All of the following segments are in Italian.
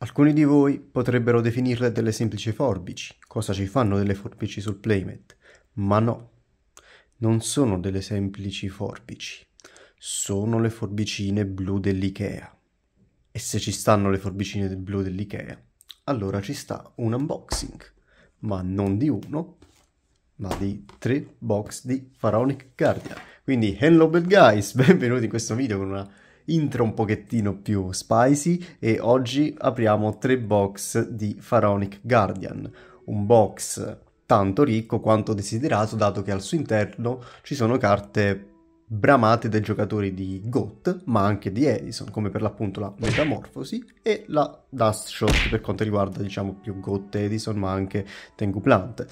Alcuni di voi potrebbero definirle delle semplici forbici, cosa ci fanno delle forbici sul playmat, ma no, non sono delle semplici forbici, sono le forbicine blu dell'IKEA. E se ci stanno le forbicine blu dell'IKEA, allora ci sta un unboxing, ma non di uno, ma di tre box di Pharaonic Guardian. Quindi hello bad guys, benvenuti in questo video con una intro un pochettino più spicy e oggi apriamo tre box di Pharaonic Guardian, un box tanto ricco quanto desiderato dato che al suo interno ci sono carte bramate dai giocatori di GOT, ma anche di Edison, come per l'appunto la Metamorfosi e la Dust Shot per quanto riguarda, diciamo, più GOT Edison, ma anche Tengu Plant.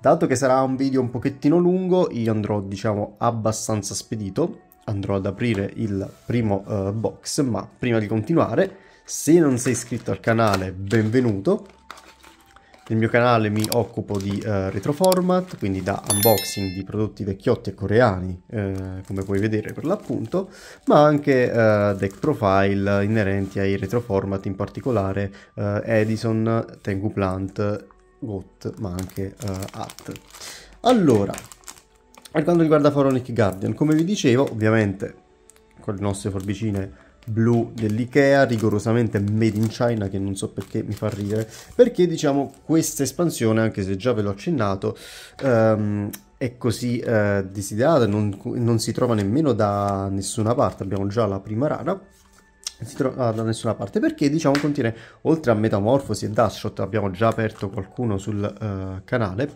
Dato che sarà un video un pochettino lungo, io andrò, diciamo, abbastanza spedito, andrò ad aprire il primo uh, box, ma prima di continuare, se non sei iscritto al canale, benvenuto. Nel mio canale mi occupo di uh, retroformat, quindi da unboxing di prodotti vecchiotti e coreani, eh, come puoi vedere per l'appunto, ma anche uh, deck profile inerenti ai retroformat, in particolare uh, Edison, Tengu Plant, GOT, ma anche uh, AT. Allora, per quanto riguarda Foronic Guardian, come vi dicevo, ovviamente con le nostre forbicine blu dell'IKEA, rigorosamente made in China, che non so perché mi fa ridere, perché diciamo questa espansione, anche se già ve l'ho accennato, um, è così eh, desiderata, non, non, si trova nemmeno da nessuna parte, abbiamo già la prima rara, si trova ah, da nessuna parte perché diciamo contiene oltre a Metamorfosi e Dashshot abbiamo già aperto qualcuno sul eh, canale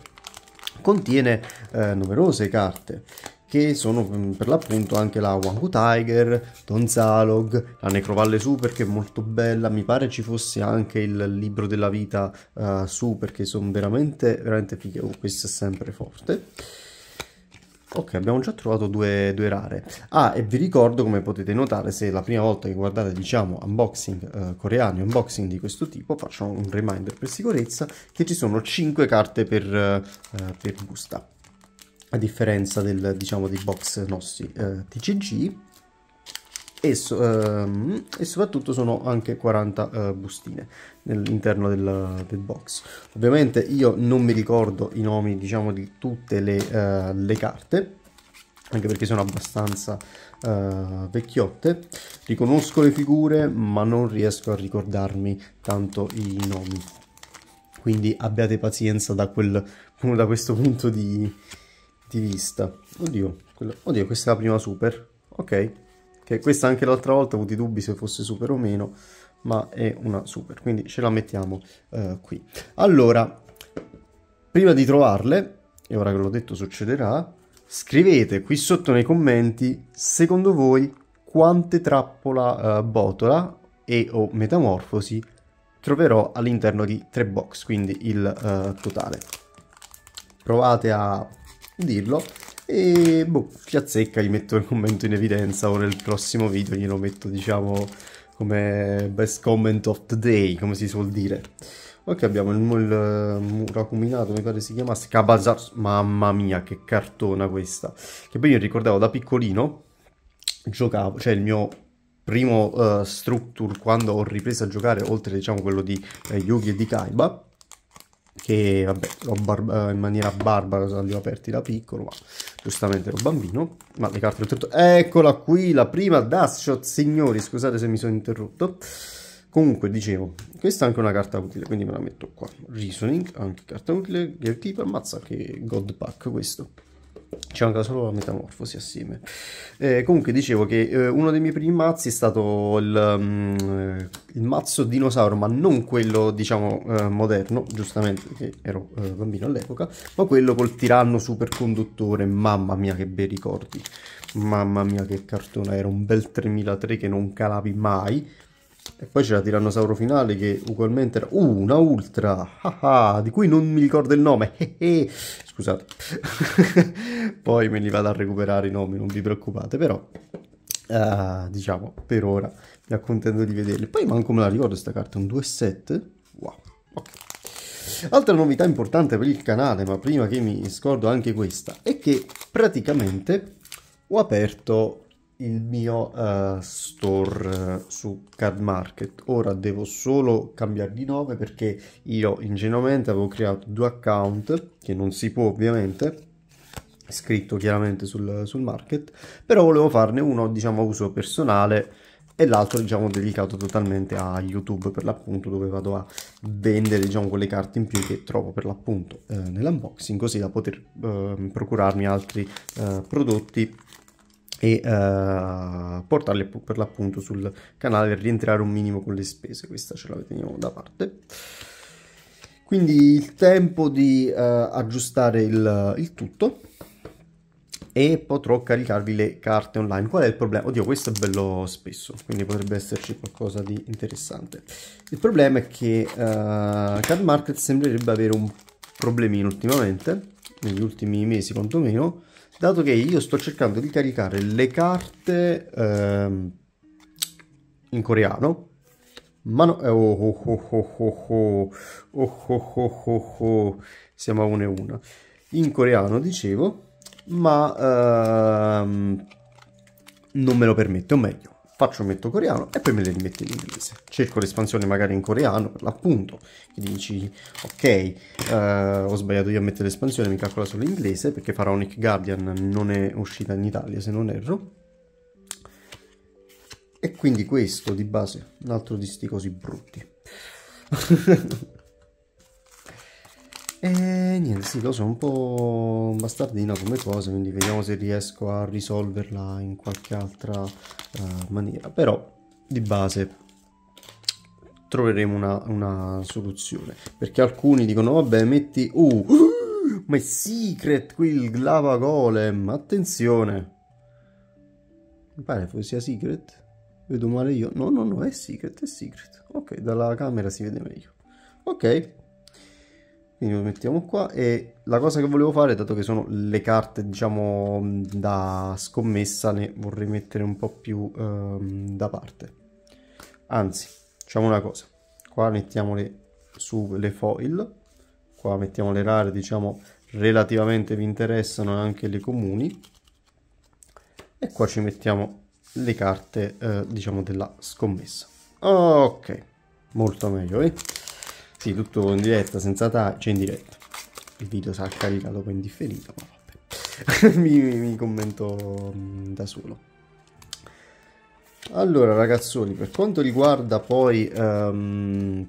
contiene eh, numerose carte che sono mm, per l'appunto anche la Wahoo Tiger, Don Zalog, la Necrovalle Super che è molto bella, mi pare ci fosse anche il libro della vita uh, Super che sono veramente, veramente fighe, oh, questo è sempre forte. Ok, abbiamo già trovato due, due, rare. Ah, e vi ricordo, come potete notare, se è la prima volta che guardate, diciamo, unboxing eh, coreani, unboxing di questo tipo, faccio un reminder per sicurezza, che ci sono 5 carte per, eh, per busta. A differenza del, diciamo, dei box nostri eh, TCG, e, so, ehm, e, soprattutto sono anche 40 eh, bustine all'interno del, del, box ovviamente io non mi ricordo i nomi diciamo di tutte le, eh, le carte anche perché sono abbastanza eh, vecchiotte riconosco le figure ma non riesco a ricordarmi tanto i nomi quindi abbiate pazienza da, quel, da questo punto di, di vista oddio, quello, oddio questa è la prima super ok che questa anche l'altra volta ho avuto i dubbi se fosse super o meno, ma è una super, quindi ce la mettiamo eh, qui. Allora, prima di trovarle, e ora che l'ho detto succederà, scrivete qui sotto nei commenti, secondo voi, quante trappola eh, botola e o metamorfosi troverò all'interno di tre box, quindi il eh, totale. Provate a dirlo e boh, chi azzecca gli metto il commento in evidenza o nel prossimo video glielo metto diciamo come best comment of the day, come si suol dire. Ok, abbiamo il, il Murakuminato, mi pare si chiamasse, Kabazar, mamma mia che cartona questa, che poi io ricordavo da piccolino, giocavo, cioè il mio primo uh, structure quando ho ripreso a giocare, oltre diciamo quello di eh, Yugi e di Kaiba, che vabbè, eh, in maniera barbara li ho aperti da piccolo, ma giustamente ero bambino. Ma le carte oltretutto... Eccola qui, la prima Dust Shot, signori, scusate se mi sono interrotto. Comunque, dicevo, questa è anche una carta utile, quindi me la metto qua. Reasoning, anche carta utile, che tipo, ammazza che god pack questo. Ci manca solo la metamorfosi assieme. Eh, comunque dicevo che eh, uno dei miei primi mazzi è stato il, um, il mazzo dinosauro, ma non quello diciamo eh, moderno, giustamente perché ero eh, bambino all'epoca, ma quello col tiranno superconduttore. Mamma mia che bei ricordi, mamma mia che cartone, era un bel 3003 che non calavi mai e poi c'è la tirannosauro finale che ugualmente era... Uh, una ultra! Ah, ah, di cui non mi ricordo il nome. Eh, eh. Scusate. poi me li vado a recuperare i nomi, non vi preoccupate. Però, uh, diciamo, per ora mi accontento di vederli. Poi manco me la ricordo questa carta, un 2-7. Wow, ok. Altra novità importante per il canale, ma prima che mi scordo anche questa, è che praticamente ho aperto il mio uh, store uh, su Card Market. Ora devo solo cambiare di nome perché io ingenuamente avevo creato due account, che non si può ovviamente, scritto chiaramente sul, sul market, però volevo farne uno diciamo a uso personale e l'altro diciamo dedicato totalmente a YouTube per l'appunto dove vado a vendere diciamo quelle carte in più che trovo per l'appunto eh, nell'unboxing così da poter eh, procurarmi altri eh, prodotti e uh, eh, portarle per l'appunto sul canale per rientrare un minimo con le spese, questa ce la teniamo da parte. Quindi il tempo di uh, aggiustare il, il, tutto e potrò caricarvi le carte online. Qual è il problema? Oddio, questo è bello spesso, quindi potrebbe esserci qualcosa di interessante. Il problema è che uh, Card Market sembrerebbe avere un problemino ultimamente, negli ultimi mesi quantomeno, dato che io sto cercando di caricare le carte ehm, in coreano ma no, eh, oh, oh, oh, oh, oh, oh, oh, oh, oh, oh, siamo a una e una in coreano dicevo ma ehm, non me lo permette o meglio faccio metto coreano e poi me le rimetto in inglese. Cerco l'espansione magari in coreano per l'appunto, che dici ok, eh, ho sbagliato io a mettere l'espansione, mi calcola solo inglese perché Pharaonic Guardian non è uscita in Italia se non erro. E quindi questo di base, un altro di sti così brutti. E niente, sì, lo so, un po' bastardino come cosa, quindi vediamo se riesco a risolverla in qualche altra uh, maniera. Però, di base, troveremo una, una, soluzione. Perché alcuni dicono, vabbè, metti... Uh, uh, ma è secret qui il lava golem, attenzione! Mi pare che sia secret. Vedo male io. No, no, no, è secret, è secret. Ok, dalla camera si vede meglio. Ok, quindi lo mettiamo qua e la cosa che volevo fare dato che sono le carte diciamo da scommessa ne vorrei mettere un po' più ehm, da parte anzi facciamo una cosa qua mettiamole su le foil qua mettiamo le rare diciamo relativamente vi interessano anche le comuni e qua ci mettiamo le carte eh, diciamo della scommessa ok molto meglio eh? Sì, tutto in diretta, senza tagli, cioè in diretta. Il video sarà caricato dopo in differita, ma vabbè. mi, mi, mi, commento mm, da solo. Allora, ragazzoni, per quanto riguarda poi... Um,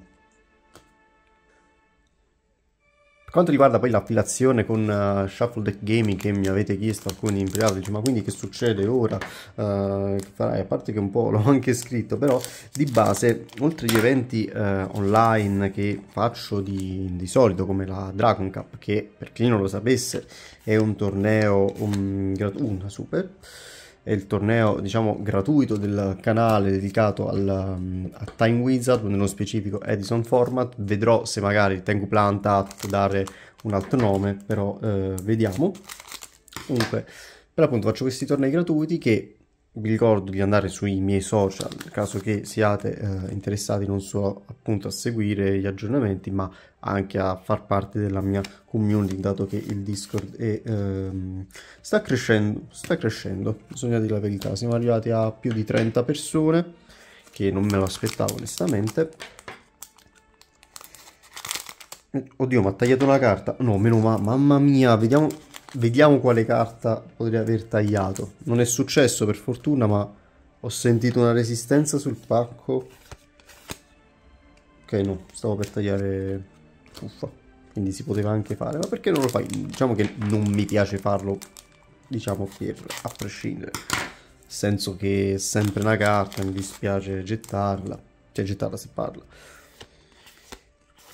quanto riguarda poi l'affilazione con uh, Shuffle Deck Gaming che mi avete chiesto alcuni in privato, dice, ma quindi che succede ora? Uh, che farai? A parte che un po' l'ho anche scritto, però di base, oltre agli eventi uh, online che faccio di, di, solito, come la Dragon Cup, che per chi non lo sapesse è un torneo, un, una super, è il torneo diciamo gratuito del canale dedicato al, mm, a Time Wizard, nello specifico Edison Format, vedrò se magari Tengu Planta può dare un altro nome, però eh, vediamo. Comunque, per l'appunto faccio questi tornei gratuiti che vi ricordo di andare sui miei social caso che siate eh, interessati non solo appunto a seguire gli aggiornamenti ma anche a far parte della mia community dato che il discord è, ehm, sta crescendo sta crescendo bisogna dire la verità siamo arrivati a più di 30 persone che non me lo aspettavo onestamente oddio mi ha tagliato una carta no meno ma mamma mia vediamo Vediamo quale carta potrei aver tagliato. Non è successo per fortuna, ma ho sentito una resistenza sul pacco. Ok, no, stavo per tagliare puffa. Quindi si poteva anche fare, ma perché non lo fai? Diciamo che non mi piace farlo, diciamo, per, a prescindere. Nel senso che è sempre una carta, mi dispiace gettarla. Cioè, gettarla se parla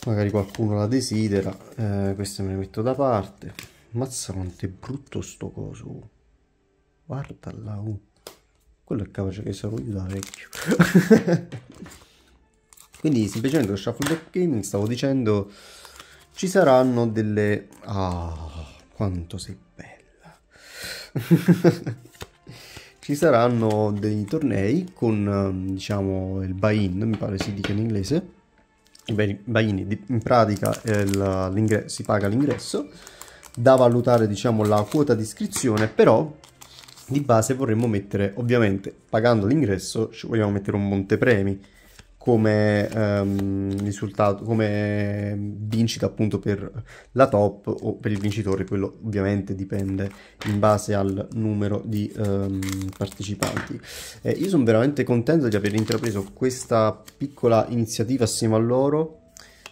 magari qualcuno la desidera eh, queste me le metto da parte Mazza quanto è brutto sto coso. Guarda là, oh. Quello è capace che sarò io da vecchio. Quindi semplicemente lo shuffle deck gaming, stavo dicendo, ci saranno delle... Ah, quanto sei bella. ci saranno dei tornei con, diciamo, il buy-in, mi pare si dica in inglese. Il buy-in in pratica eh, il, si paga l'ingresso da valutare diciamo la quota di iscrizione però di base vorremmo mettere ovviamente pagando l'ingresso ci vogliamo mettere un montepremi come ehm, risultato come vincita appunto per la top o per il vincitore quello ovviamente dipende in base al numero di ehm, partecipanti eh, io sono veramente contento di aver intrapreso questa piccola iniziativa assieme a loro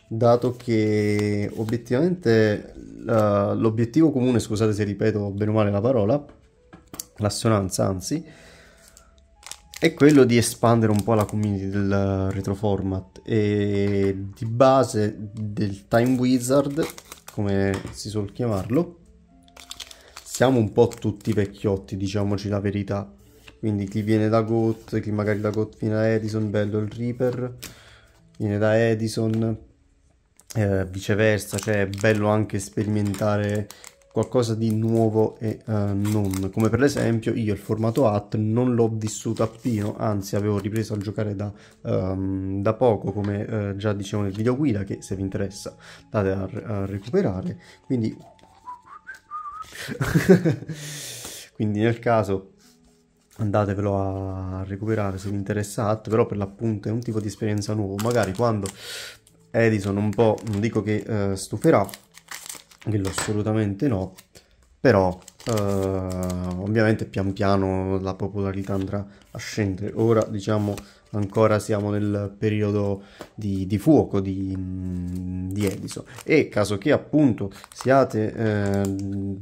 dato che obiettivamente uh, l'obiettivo comune, scusate se ripeto bene o male la parola, l'assonanza anzi, è quello di espandere un po' la community del retroformat e di base del Time Wizard, come si suol chiamarlo, siamo un po' tutti vecchiotti, diciamoci la verità. Quindi chi viene da Goat, chi magari da Goat viene da Edison, bello il Reaper, viene da Edison, eh, viceversa, cioè è bello anche sperimentare qualcosa di nuovo e uh, non. Come per esempio io il formato AT non l'ho vissuto appieno, anzi avevo ripreso a giocare da, um, da poco, come uh, già dicevo nel video guida, che se vi interessa date a, a recuperare. Quindi... Quindi nel caso andatevelo a recuperare se vi interessa AT, però per l'appunto è un tipo di esperienza nuovo, magari quando Edison un po', non dico che eh, stuferà, quello assolutamente no, però eh, ovviamente pian piano la popolarità andrà a scendere. Ora diciamo ancora siamo nel periodo di, di fuoco di, di, Edison e caso che appunto siate, eh,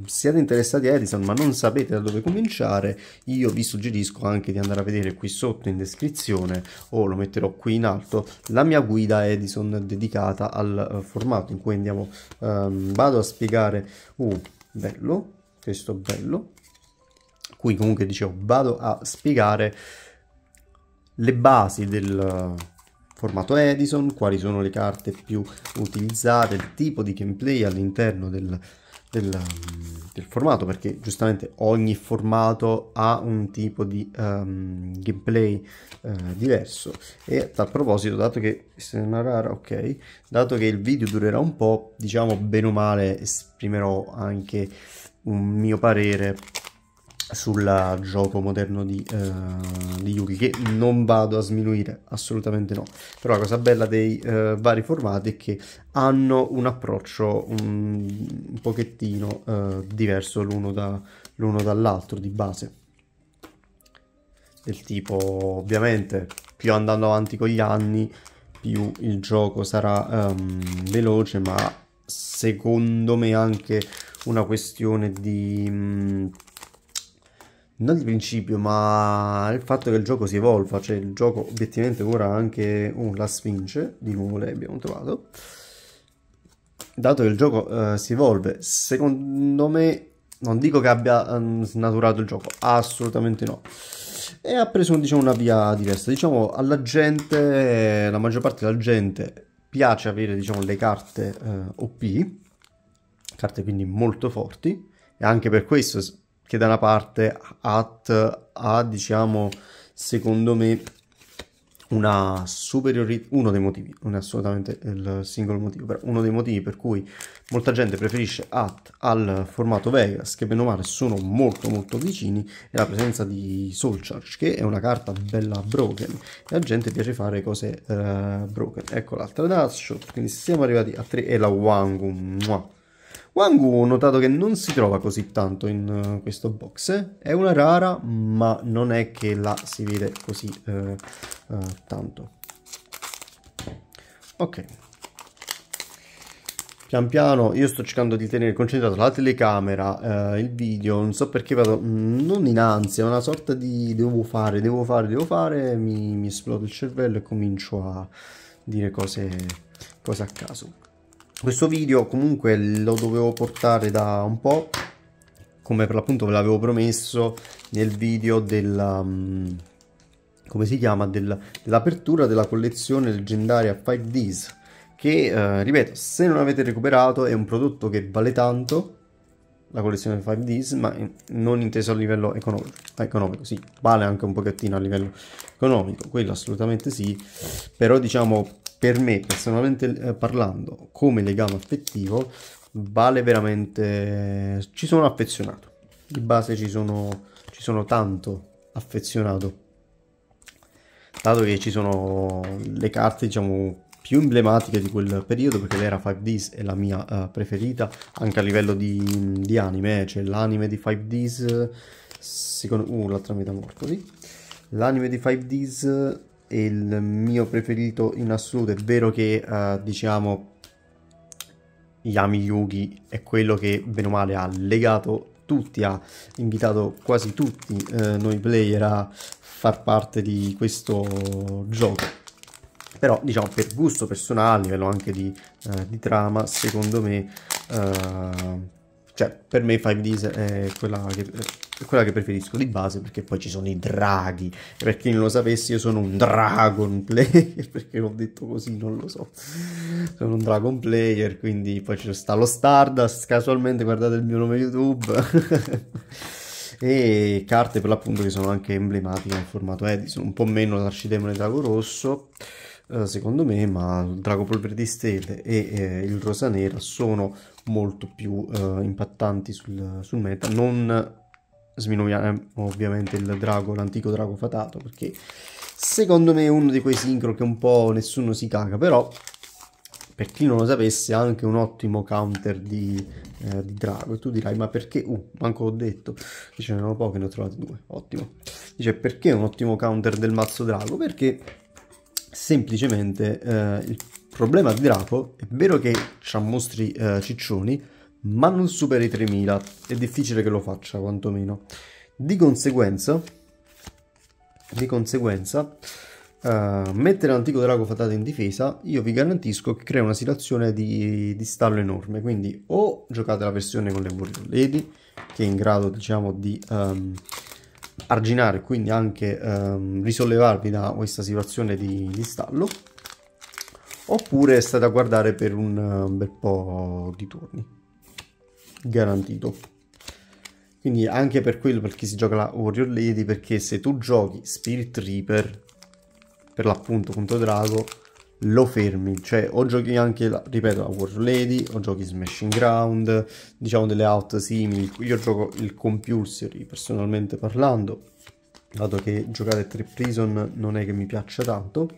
siate, interessati a Edison ma non sapete da dove cominciare io vi suggerisco anche di andare a vedere qui sotto in descrizione o lo metterò qui in alto la mia guida Edison dedicata al eh, formato in cui andiamo um, vado a spiegare uh, bello questo bello qui comunque dicevo vado a spiegare le basi del formato Edison, quali sono le carte più utilizzate, il tipo di gameplay all'interno del, del, mm, del formato, perché giustamente ogni formato ha un tipo di um, gameplay uh, diverso. E a tal proposito, dato che se non rara, ok, dato che il video durerà un po', diciamo bene o male esprimerò anche un mio parere sul gioco moderno di, uh, di, Yuki che non vado a sminuire assolutamente no però la cosa bella dei uh, vari formati è che hanno un approccio un, un pochettino uh, diverso l'uno, da, l'uno dall'altro di base del tipo ovviamente più andando avanti con gli anni più il gioco sarà um, veloce ma secondo me anche una questione di mm, non di principio, ma il fatto che il gioco si evolva, cioè il gioco obiettivamente ora ha anche un oh, la sfinge di nuvole abbiamo trovato. Dato che il gioco eh, si evolve, secondo me non dico che abbia um, snaturato il gioco, assolutamente no. E ha preso diciamo, una via diversa. Diciamo alla gente, la maggior parte della gente piace avere diciamo, le carte eh, OP, carte quindi molto forti, e anche per questo che da una parte At ha, diciamo, secondo me una superiorità, uno dei motivi, non è assolutamente il singolo motivo, però uno dei motivi per cui molta gente preferisce AT al formato Vegas, che bene o male sono molto molto vicini, è la presenza di Soul Charge, che è una carta bella broken, e a gente piace fare cose uh, broken. Ecco l'altra Dash Shot, quindi siamo arrivati a 3 e la Wangum, Wangu ho notato che non si trova così tanto in uh, questo box, è una rara ma non è che la si vede così uh, uh, tanto. Ok, pian piano io sto cercando di tenere concentrato la telecamera, eh, il video, non so perché vado, mm, non in ansia, una sorta di devo fare, devo fare, devo fare, mi, mi esplode il cervello e comincio a dire cose, cose a caso questo video comunque lo dovevo portare da un po' come per l'appunto ve l'avevo promesso nel video della um, come si chiama dell'apertura della collezione leggendaria 5Ds che eh, ripeto se non avete recuperato è un prodotto che vale tanto la collezione 5Ds ma non inteso a livello economico, economico sì vale anche un pochettino a livello economico quello assolutamente sì però diciamo per me personalmente eh, parlando come legame affettivo vale veramente ci sono affezionato di base ci sono, ci sono tanto affezionato dato che ci sono le carte diciamo più emblematiche di quel periodo perché l'era 5Ds è la mia uh, preferita anche a livello di, di anime eh, c'è cioè l'anime di 5Ds secondo uh, l'altra metamorfosi l'anime di 5Ds il mio preferito in assoluto. È vero che, eh, diciamo, Yami Yugi è quello che, bene o male, ha legato tutti, ha invitato quasi tutti eh, noi player a far parte di questo gioco. Però, diciamo, per gusto personale, a livello anche di, eh, di trama, secondo me... Eh, cioè, per me Five Days è quella che è quella che preferisco di base perché poi ci sono i draghi. Per chi non lo sapesse, io sono un dragon player perché l'ho detto così, non lo so. Sono un dragon player, quindi poi ci sta lo Stardust. Casualmente, guardate il mio nome YouTube. e carte per l'appunto che sono anche emblematiche in formato Edison, un po' meno l'arcidemone drago rosso eh, secondo me, ma il Drago Polvere di Stelle e eh, il Rosa Nera sono molto più eh, impattanti sul, sul meta, non sminuiamo eh, ovviamente il drago, l'antico drago fatato, perché secondo me è uno di quei sincro che un po' nessuno si caga, però per chi non lo sapesse ha anche un ottimo counter di, eh, di drago e tu dirai ma perché, uh, manco ho detto che ce n'erano poche, ne ho trovati due, ottimo, dice perché un ottimo counter del mazzo drago? Perché semplicemente eh, il problema di drago è vero che ha mostri eh, ciccioni, ma non supera i 3000, è difficile che lo faccia quantomeno. Di conseguenza, di conseguenza uh, mettere l'antico drago fatato in difesa, io vi garantisco che crea una situazione di, di stallo enorme, quindi o giocate la versione con le Warrior Lady, che è in grado diciamo di... Um, arginare quindi anche um, risollevarvi da questa situazione di, di stallo oppure state a guardare per un eh, bel po' di turni garantito quindi anche per quello perché si gioca la Warrior Lady perché se tu giochi Spirit Reaper per l'appunto contro Drago lo fermi, cioè o giochi anche, la, ripeto, la Warrior Lady o giochi Smashing Ground, diciamo delle out simili, io gioco il Compulsory personalmente parlando, dato che giocare 3 Prison non è che mi piaccia tanto,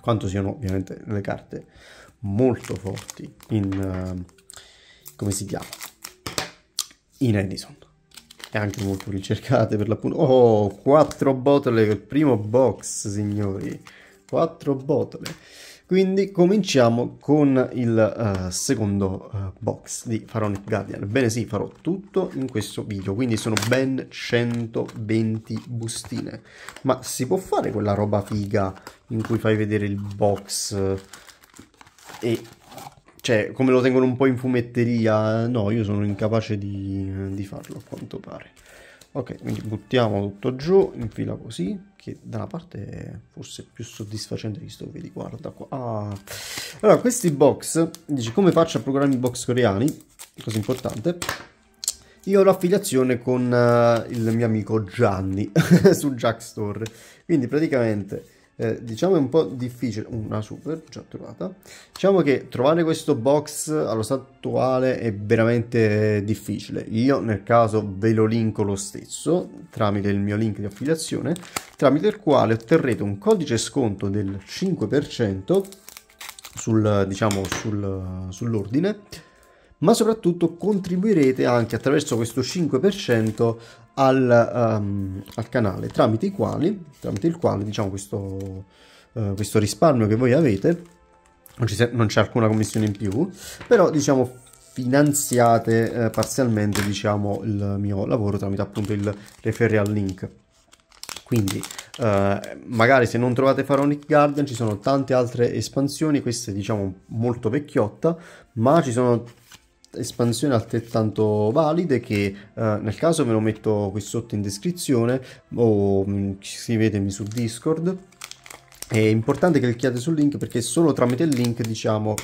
quanto siano ovviamente le carte molto forti in... Uh, come si chiama? In Edison. E anche molto ricercate per l'appunto. Oh, quattro botole col primo box, signori. Quattro botole. Quindi cominciamo con il uh, secondo uh, box di Faronic Guardian. Bene sì, farò tutto in questo video, quindi sono ben 120 bustine. Ma si può fare quella roba figa in cui fai vedere il box eh, e cioè, come lo tengono un po' in fumetteria, no, io sono incapace di, di farlo a quanto pare. Ok, quindi buttiamo tutto giù in fila così, che da una parte forse più soddisfacente visto che vedi, guarda qua. Ah. Allora, questi box, dici come faccio a programmi box coreani, cosa importante, io ho l'affiliazione con uh, il mio amico Gianni su Jack Store, quindi praticamente eh, diciamo è un po' difficile, una super già trovata, diciamo che trovare questo box allo stato attuale è veramente difficile, io nel caso ve lo linko lo stesso tramite il mio link di affiliazione, tramite il quale otterrete un codice sconto del 5% sul, diciamo, sul, sull'ordine ma soprattutto contribuirete anche attraverso questo 5% al, um, al canale, tramite, i quali, tramite il quale diciamo, questo, uh, questo risparmio che voi avete, non, non c'è alcuna commissione in più, però diciamo finanziate eh, parzialmente diciamo il mio lavoro tramite appunto il referral link quindi eh, magari se non trovate Pharaonic Garden ci sono tante altre espansioni questa è diciamo molto vecchiotta ma ci sono espansioni altrettanto valide che eh, nel caso ve lo metto qui sotto in descrizione o mh, mm, scrivetemi su Discord. È importante che clicchiate sul link perché solo tramite il link diciamo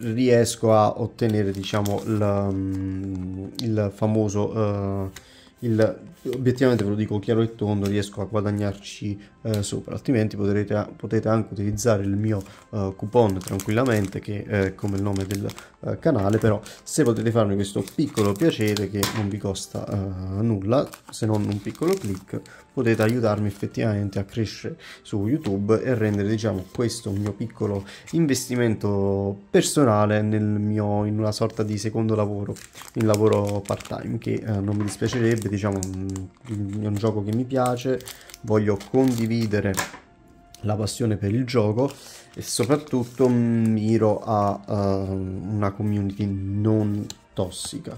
riesco a ottenere diciamo il, mm, il famoso uh, il obiettivamente ve lo dico chiaro e tondo riesco a guadagnarci eh, sopra altrimenti potrete, potete anche utilizzare il mio eh, coupon tranquillamente che è come il nome del eh, canale però se potete farmi questo piccolo piacere che non vi costa eh, nulla se non un piccolo click potete aiutarmi effettivamente a crescere su youtube e rendere diciamo questo mio piccolo investimento personale nel mio in una sorta di secondo lavoro in lavoro part time che eh, non mi dispiacerebbe diciamo è un gioco che mi piace, voglio condividere la passione per il gioco e soprattutto miro a uh, una community non tossica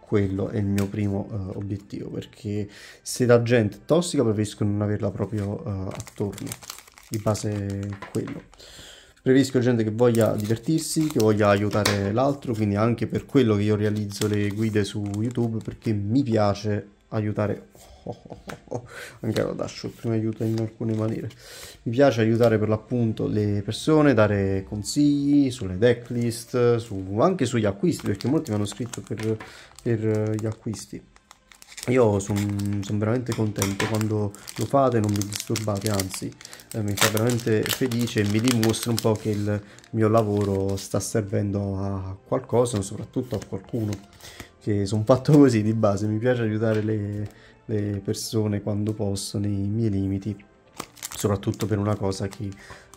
quello è il mio primo uh, obiettivo perché se la gente è tossica preferisco non averla proprio uh, attorno di base è quello preferisco gente che voglia divertirsi che voglia aiutare l'altro quindi anche per quello che io realizzo le guide su youtube perché mi piace aiutare oh, oh, oh, anche la Dashot mi aiuta in alcune maniere mi piace aiutare per l'appunto le persone dare consigli sulle decklist su, anche sugli acquisti perché molti mi hanno scritto per, per eh, gli acquisti io sono son veramente contento quando lo fate, non mi disturbate, anzi eh, mi fa veramente felice e mi dimostra un po' che il mio lavoro sta servendo a qualcosa, soprattutto a qualcuno che sono fatto così di base, mi piace aiutare le, le, persone quando posso nei miei limiti, soprattutto per una cosa che,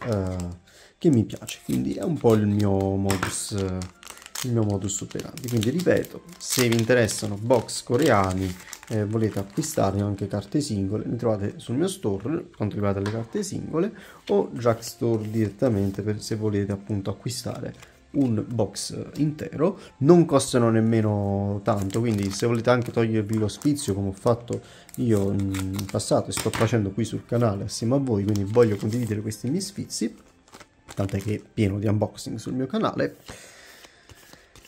uh, che mi piace, quindi è un po' il mio modus, il mio modus operandi. Quindi ripeto, se vi interessano box coreani, eh, volete acquistare anche carte singole, le trovate sul mio store per quanto riguarda le carte singole o Jack Store direttamente per se volete appunto acquistare un box intero non costano nemmeno tanto quindi se volete anche togliervi lo spizio come ho fatto io in passato e sto facendo qui sul canale assieme a voi quindi voglio condividere questi miei sfizi tant'è che è pieno di unboxing sul mio canale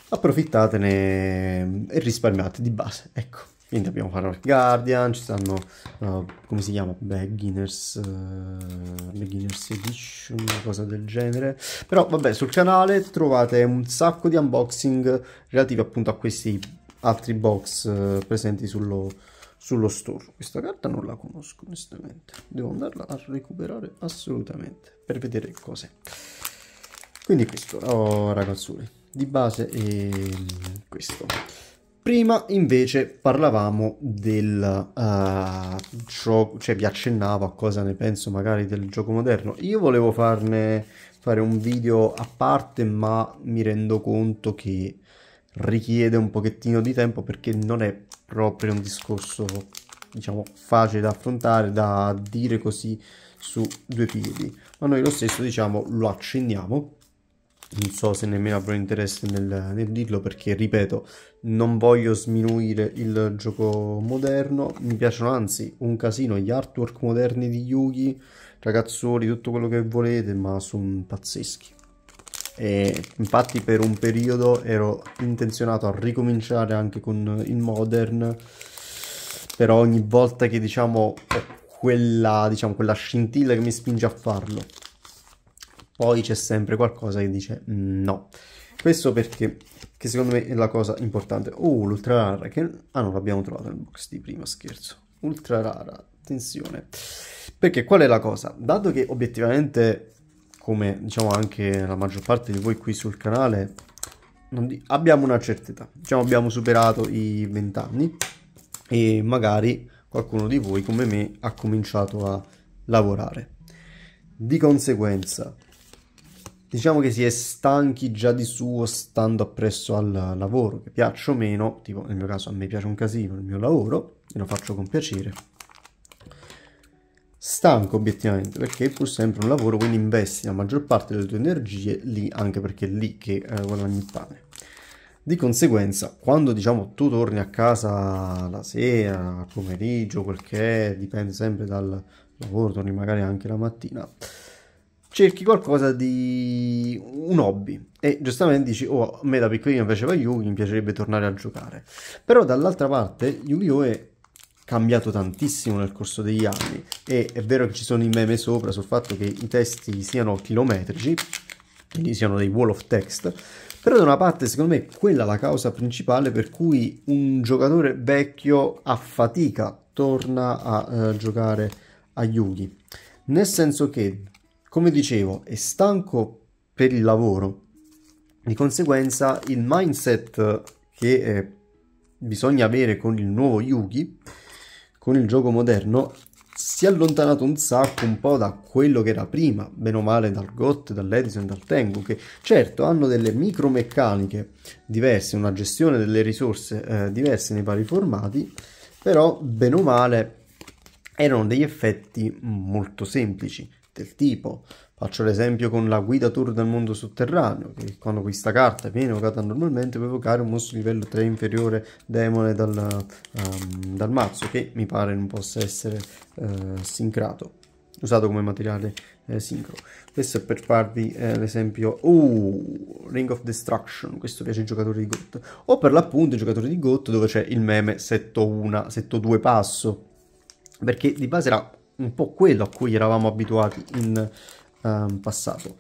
approfittatene e risparmiate di base ecco quindi abbiamo Farol Guardian, ci stanno, uh, come si chiama, Beginners, uh, Beginners Edition, una cosa del genere. Però vabbè, sul canale trovate un sacco di unboxing relativi appunto a questi altri box uh, presenti sullo, sullo store. Questa carta non la conosco onestamente, devo andarla a recuperare assolutamente per vedere cos'è. Quindi questo, oh, ragazzoli, di base è ehm, questo. Prima invece parlavamo del uh, eh, gioco, cioè vi accennavo a cosa ne penso magari del gioco moderno. Io volevo farne fare un video a parte, ma mi rendo conto che richiede un pochettino di tempo perché non è proprio un discorso diciamo facile da affrontare, da dire così su due piedi. Ma noi lo stesso diciamo lo accenniamo non so se nemmeno avrò interesse nel, nel, dirlo perché, ripeto, non voglio sminuire il gioco moderno, mi piacciono anzi un casino gli artwork moderni di Yugi, ragazzoli, tutto quello che volete, ma sono pazzeschi. E infatti per un periodo ero intenzionato a ricominciare anche con il modern, però ogni volta che diciamo ho quella, diciamo, quella scintilla che mi spinge a farlo poi c'è sempre qualcosa che dice mm, no. Questo perché che secondo me è la cosa importante. Oh, l'ultra rara che... Ah, non l'abbiamo trovato nel box di prima, scherzo. Ultra rara, attenzione. Perché qual è la cosa? Dato che obiettivamente, come diciamo anche la maggior parte di voi qui sul canale, abbiamo una certa età. Diciamo abbiamo superato i 20 anni e magari qualcuno di voi come me ha cominciato a lavorare. Di conseguenza, diciamo che si è stanchi già di suo stando appresso al lavoro, che piaccia o meno, tipo nel mio caso a me piace un casino il mio lavoro e lo faccio con piacere. Stanco obiettivamente perché è pur sempre un lavoro, quindi investi la maggior parte delle tue energie lì, anche perché è lì che eh, guadagni il pane. Di conseguenza, quando diciamo tu torni a casa la sera, pomeriggio, quel che è, dipende sempre dal lavoro, torni magari anche la mattina cerchi qualcosa di un hobby e giustamente dici oh a me da piccolino piaceva Yu-Gi-Oh mi piacerebbe tornare a giocare però dall'altra parte Yu-Gi-Oh è cambiato tantissimo nel corso degli anni e è vero che ci sono i meme sopra sul fatto che i testi siano chilometrici quindi siano dei wall of text però da una parte secondo me quella è la causa principale per cui un giocatore vecchio a fatica torna a uh, giocare a Yugi nel senso che come dicevo, è stanco per il lavoro, di conseguenza il mindset che eh, bisogna avere con il nuovo Yugi, con il gioco moderno, si è allontanato un sacco un po' da quello che era prima, bene o male dal GOT, dall'Edison, dal Tengu, che certo hanno delle micromeccaniche diverse, una gestione delle risorse eh, diverse nei vari formati, però bene o male erano degli effetti molto semplici, del tipo, faccio l'esempio con la guida tour del mondo sotterraneo, che quando questa carta viene evocata normalmente può evocare un mostro livello 3 inferiore demone dal, um, dal mazzo, che mi pare non possa essere uh, sincrato, usato come materiale eh, sincro. Questo è per farvi eh, l'esempio, uh, Ring of Destruction, questo piace ai giocatori di GOT, o per l'appunto i giocatori di GOT dove c'è il meme setto 1, setto 2 passo, perché di base era un po' quello a cui eravamo abituati in uh, passato.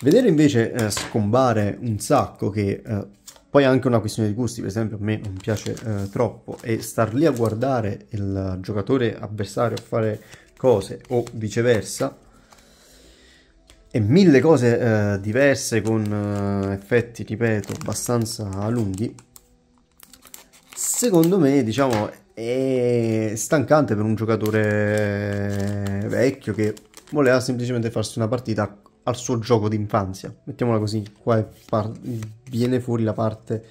Vedere invece eh, scombare un sacco che eh, poi è anche una questione di gusti, per esempio a me non piace eh, troppo e star lì a guardare il giocatore avversario a fare cose o viceversa e mille cose eh, diverse con eh, effetti, ripeto, abbastanza lunghi, secondo me diciamo è stancante per un giocatore vecchio che voleva semplicemente farsi una partita al suo gioco d'infanzia. Mettiamola così, qua viene fuori la parte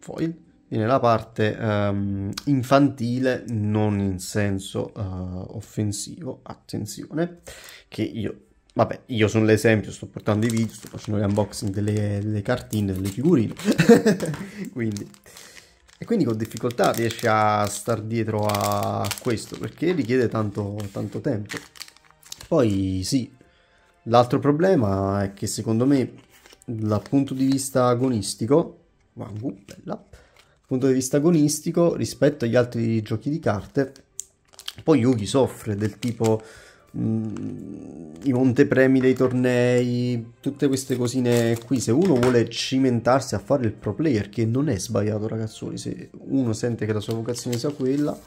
foil, viene la parte um, infantile, non in senso uh, offensivo, attenzione, che io Vabbè, io sono l'esempio, sto portando i video, sto facendo gli unboxing delle, delle cartine, delle figurine. Quindi, e quindi con difficoltà riesce a star dietro a questo perché richiede tanto, tanto tempo. Poi sì, l'altro problema è che secondo me dal punto di vista agonistico, wow, bella, dal punto di vista agonistico rispetto agli altri giochi di carte, poi Yugi soffre del tipo Mm, i montepremi dei tornei, tutte queste cosine qui. Se uno vuole cimentarsi a fare il pro player, che non è sbagliato, ragazzoli, se uno sente che la sua vocazione sia quella,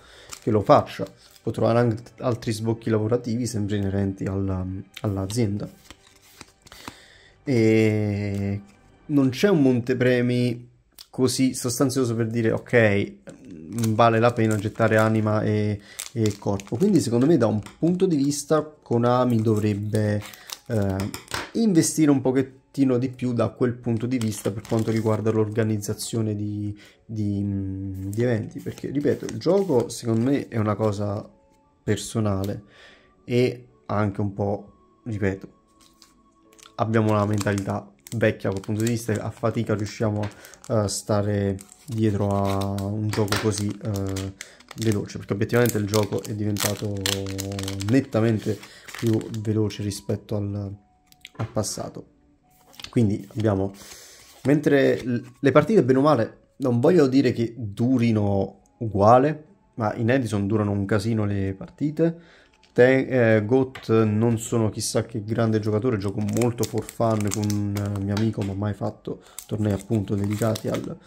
che lo faccia. Può trovare anche altri sbocchi lavorativi sempre inerenti alla, all'azienda. E non c'è un montepremi così sostanzioso per dire ok vale la pena gettare anima e, e corpo quindi secondo me da un punto di vista Konami dovrebbe eh, investire un pochettino di più da quel punto di vista per quanto riguarda l'organizzazione di, di, mm, di eventi perché ripeto il gioco secondo me è una cosa personale e anche un po' ripeto abbiamo una mentalità vecchia dal punto di vista a fatica riusciamo a stare dietro a un gioco così uh, veloce perché obiettivamente il gioco è diventato nettamente più veloce rispetto al, al passato quindi abbiamo mentre le partite bene o male non voglio dire che durino uguale ma in Edison durano un casino le partite eh, Got non sono chissà che grande giocatore, gioco molto for fun con un eh, mio amico, ma ho mai fatto tornei appunto dedicati al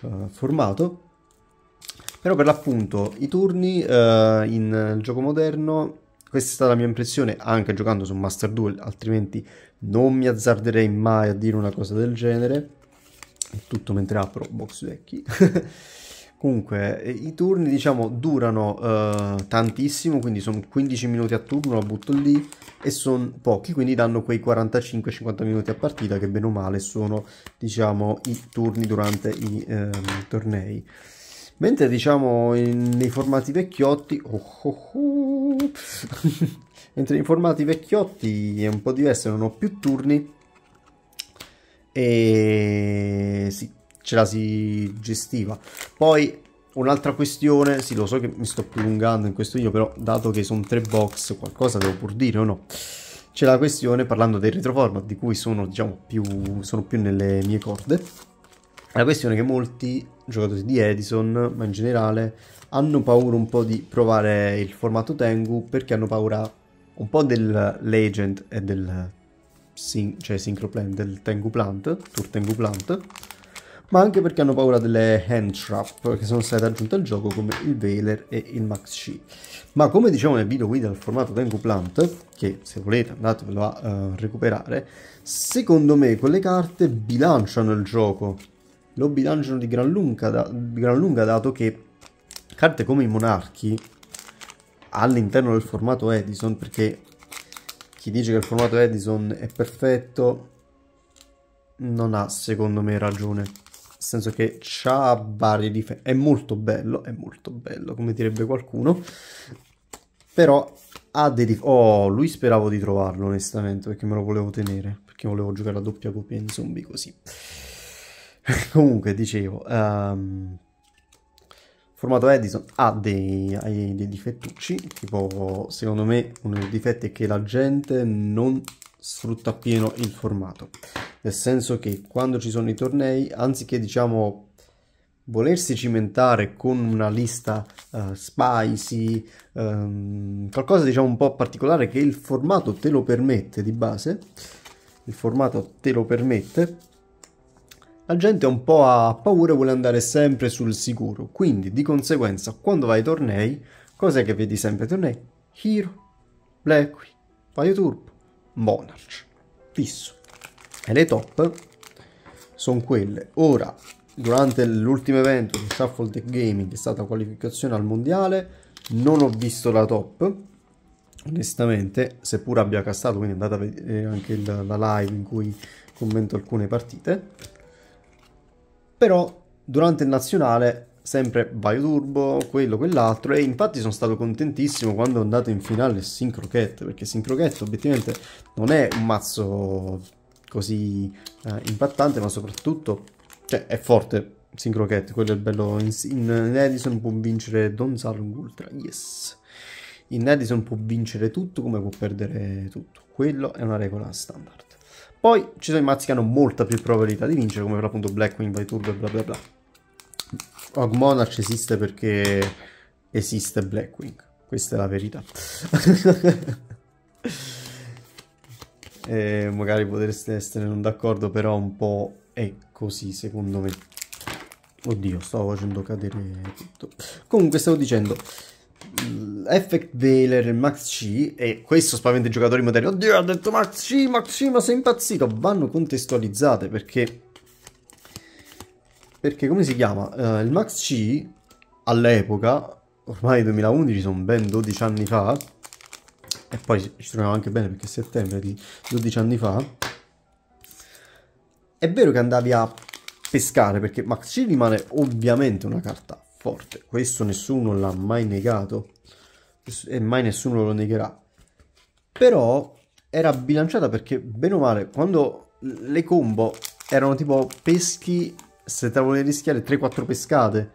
uh, formato. Però per l'appunto i turni uh, in gioco moderno, questa è stata la mia impressione anche giocando su Master Duel, altrimenti non mi azzarderei mai a dire una cosa del genere. Tutto mentre apro box vecchi. Comunque, eh, i turni, diciamo, durano eh, tantissimo, quindi sono 15 minuti a turno, la butto lì, e sono pochi, quindi danno quei 45-50 minuti a partita, che bene o male sono, diciamo, i turni durante i eh, tornei. Mentre, diciamo, in, nei formati vecchiotti... Oh, oh, oh. Mentre nei formati vecchiotti è un po' diverso, non ho più turni, e sì, ce la si gestiva. Poi un'altra questione, sì lo so che mi sto prolungando in questo video, però dato che sono tre box qualcosa devo pur dire o no? C'è la questione, parlando del retroformat, di cui sono, diciamo, più, sono più nelle mie corde, la questione che molti giocatori di Edison, ma in generale, hanno paura un po' di provare il formato Tengu perché hanno paura un po' del Legend e del, sin- cioè, Synchro Plant, del Tengu Plant, Tour Tengu Plant, ma anche perché hanno paura delle hand trap che sono state aggiunte al gioco come il Veiler e il Maxi. Ma come dicevo nel video guida al formato Tengu Plant, che se volete andatevelo a uh, recuperare, secondo me quelle carte bilanciano il gioco, lo bilanciano di gran lunga, da, di gran lunga dato che carte come i Monarchi all'interno del formato Edison, perché chi dice che il formato Edison è perfetto non ha secondo me ragione nel senso che ha varie difese, è molto bello, è molto bello, come direbbe qualcuno, però ha dei difetti. Oh, lui speravo di trovarlo, onestamente, perché me lo volevo tenere, perché volevo giocare a doppia copia in zombie così. Comunque, dicevo, um, formato Edison ha dei, ha dei difettucci, tipo, secondo me, uno dei difetti è che la gente non sfrutta appieno il formato nel senso che quando ci sono i tornei anziché diciamo volersi cimentare con una lista uh, spicy um, qualcosa diciamo un po' particolare che il formato te lo permette di base il formato te lo permette la gente un po' ha paura e vuole andare sempre sul sicuro quindi di conseguenza quando vai ai tornei cos'è che vedi sempre ai tornei? Hero, Blackwing, Fire Turbo Monarch fisso e le top sono quelle ora durante l'ultimo evento di Shuffle Deck Gaming che è stata qualificazione al mondiale non ho visto la top onestamente seppur abbia castato quindi andate a vedere eh, anche la, la live in cui commento alcune partite però durante il nazionale sempre Vaio Turbo, quello, quell'altro, e infatti sono stato contentissimo quando è andato in finale Cat, perché Cat obiettivamente non è un mazzo così eh, impattante, ma soprattutto cioè, è forte Cat, quello è il bello, in, in Edison può vincere Don Zarung Ultra, yes! In Edison può vincere tutto come può perdere tutto, quello è una regola standard. Poi ci sono i mazzi che hanno molta più probabilità di vincere, come per appunto Blackwing, Vai Turbo e bla bla bla. Og Monarch esiste perché esiste Blackwing. Questa è la verità. eh, magari potreste essere non d'accordo, però un po' è così secondo me. Oddio, stavo facendo cadere tutto. Comunque, stavo dicendo, Effect Veiler e Max C, e questo spaventa i giocatori moderni, oddio, ha detto Max C, Max C, ma sei impazzito, vanno contestualizzate perché perché come si chiama? Uh, il Max C all'epoca, ormai 2011, sono ben 12 anni fa, e poi ci troviamo anche bene perché è settembre di 12 anni fa, è vero che andavi a pescare perché Max C rimane ovviamente una carta forte, questo nessuno l'ha mai negato e mai nessuno lo negherà, però era bilanciata perché bene o male quando le combo erano tipo peschi se te la volevi rischiare 3-4 pescate.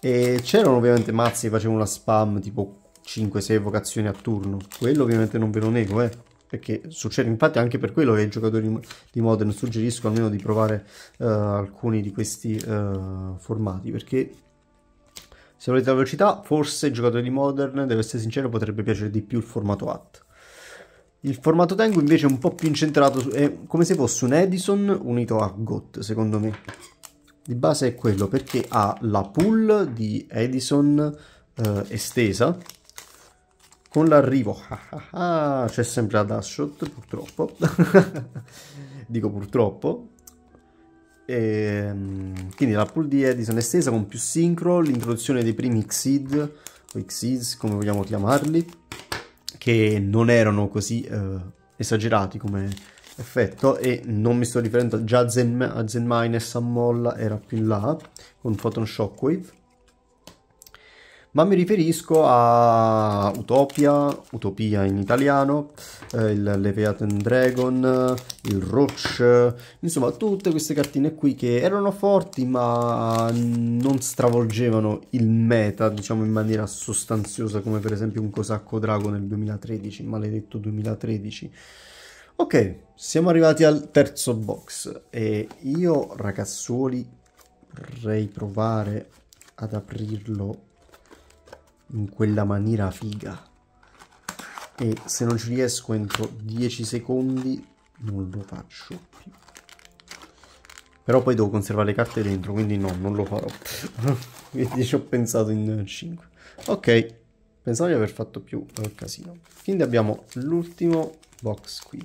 E c'erano ovviamente mazzi che facevano la spam tipo 5-6 evocazioni a turno. Quello ovviamente non ve lo nego, eh. Perché succede infatti anche per quello che i giocatori di Modern suggeriscono almeno di provare uh, alcuni di questi uh, formati. Perché se volete la velocità, forse il giocatore di Modern, devo essere sincero, potrebbe piacere di più il formato AT. Il formato Tengu invece è un po' più incentrato, su, è come se fosse un Edison unito a GOT, secondo me di base è quello perché ha la pool di Edison eh, estesa con l'arrivo ah, ah, ah, c'è sempre la dash shot purtroppo dico purtroppo e, ehm, quindi la pool di Edison estesa con più synchro, l'introduzione dei primi Xid o Xids come vogliamo chiamarli che non erano così eh, esagerati come effetto e non mi sto riferendo già a Zen, a Zen Minus, a Molla era più in là con Photon Shockwave ma mi riferisco a Utopia, Utopia in italiano, eh, il Leviathan Dragon, il Roach, insomma tutte queste cartine qui che erano forti ma non stravolgevano il meta diciamo in maniera sostanziosa come per esempio un Cosacco Drago nel 2013, maledetto 2013 Ok, siamo arrivati al terzo box e io ragazzuoli vorrei provare ad aprirlo in quella maniera figa e se non ci riesco entro 10 secondi non lo faccio più però poi devo conservare le carte dentro quindi no, non lo farò quindi ci ho pensato in 5 ok, pensavo di aver fatto più eh, casino quindi abbiamo l'ultimo box qui.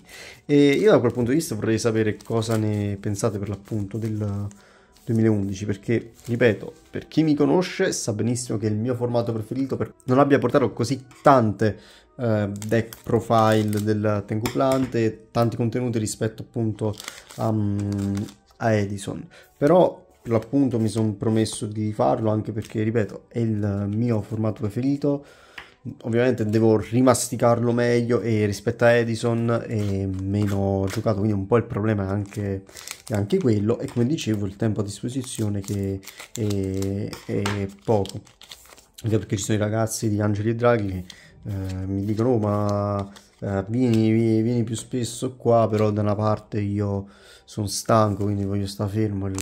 E io da quel punto di vista vorrei sapere cosa ne pensate per l'appunto del 2011, perché, ripeto, per chi mi conosce sa benissimo che il mio formato preferito per... non abbia portato così tante eh, deck profile del Tengu Plante, tanti contenuti rispetto appunto a, um, a Edison. Però per l'appunto mi sono promesso di farlo anche perché, ripeto, è il mio formato preferito ovviamente devo rimasticarlo meglio e rispetto a Edison è meno giocato, quindi un po' il problema è anche, è anche quello e come dicevo il tempo a disposizione che è, è poco, anche perché ci sono i ragazzi di Angeli e Draghi che eh, mi dicono oh, ma eh, vieni, vieni, più spesso qua, però da una parte io sono stanco, quindi voglio stare fermo il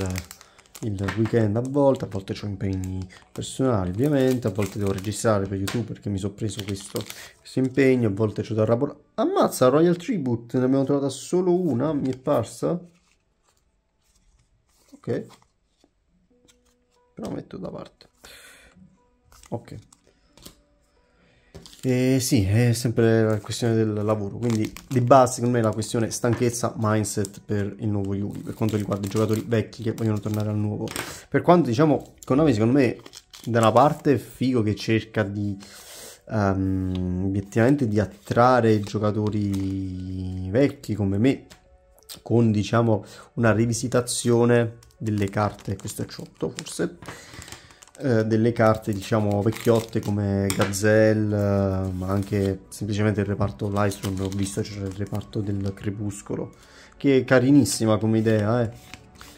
il weekend a volte, a volte ho impegni personali ovviamente, a volte devo registrare per YouTube perché mi sono preso questo, questo impegno, a volte ho da rapporto... Ammazza, Royal Tribute, ne abbiamo trovata solo una, mi è parsa. Ok. Però metto da parte. Ok. Eh, sì, è sempre la questione del lavoro, quindi di base secondo me la questione stanchezza, mindset per il nuovo Juve, per quanto riguarda i giocatori vecchi che vogliono tornare al nuovo. Per quanto diciamo, Konami secondo me da una parte è figo che cerca di um, obiettivamente di attrarre giocatori vecchi come me con diciamo una rivisitazione delle carte, questo è ciotto forse eh, delle carte diciamo vecchiotte come Gazelle eh, ma anche semplicemente il reparto Lightroom ho visto c'era il reparto del Crepuscolo che è carinissima come idea eh.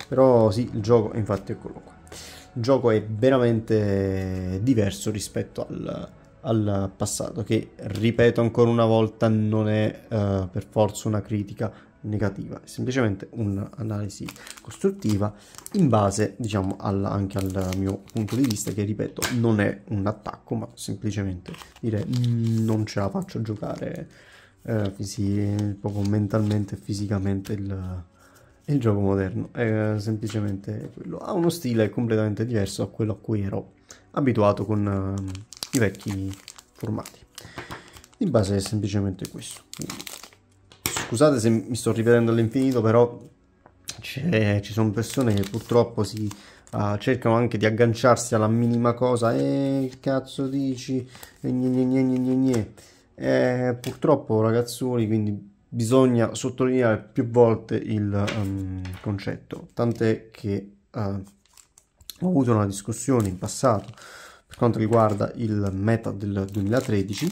però sì il gioco infatti eccolo qua il gioco è veramente diverso rispetto al, al passato che ripeto ancora una volta non è eh, per forza una critica negativa, è semplicemente un'analisi costruttiva in base diciamo al, anche al mio punto di vista che ripeto non è un attacco ma semplicemente dire mm, non ce la faccio giocare eh, fisi, proprio mentalmente e fisicamente il, il, gioco moderno, è semplicemente quello, ha uno stile completamente diverso da quello a cui ero abituato con eh, i vecchi formati. Di base è semplicemente questo. Quindi, Scusate se mi sto rivedendo all'infinito, però ci sono persone che purtroppo si uh, cercano anche di agganciarsi alla minima cosa. E eh, cazzo dici? E eh, gne, gne, gne, gne, E eh, purtroppo ragazzoni, quindi bisogna sottolineare più volte il um, concetto. Tant'è che uh, ho avuto una discussione in passato per quanto riguarda il meta del 2013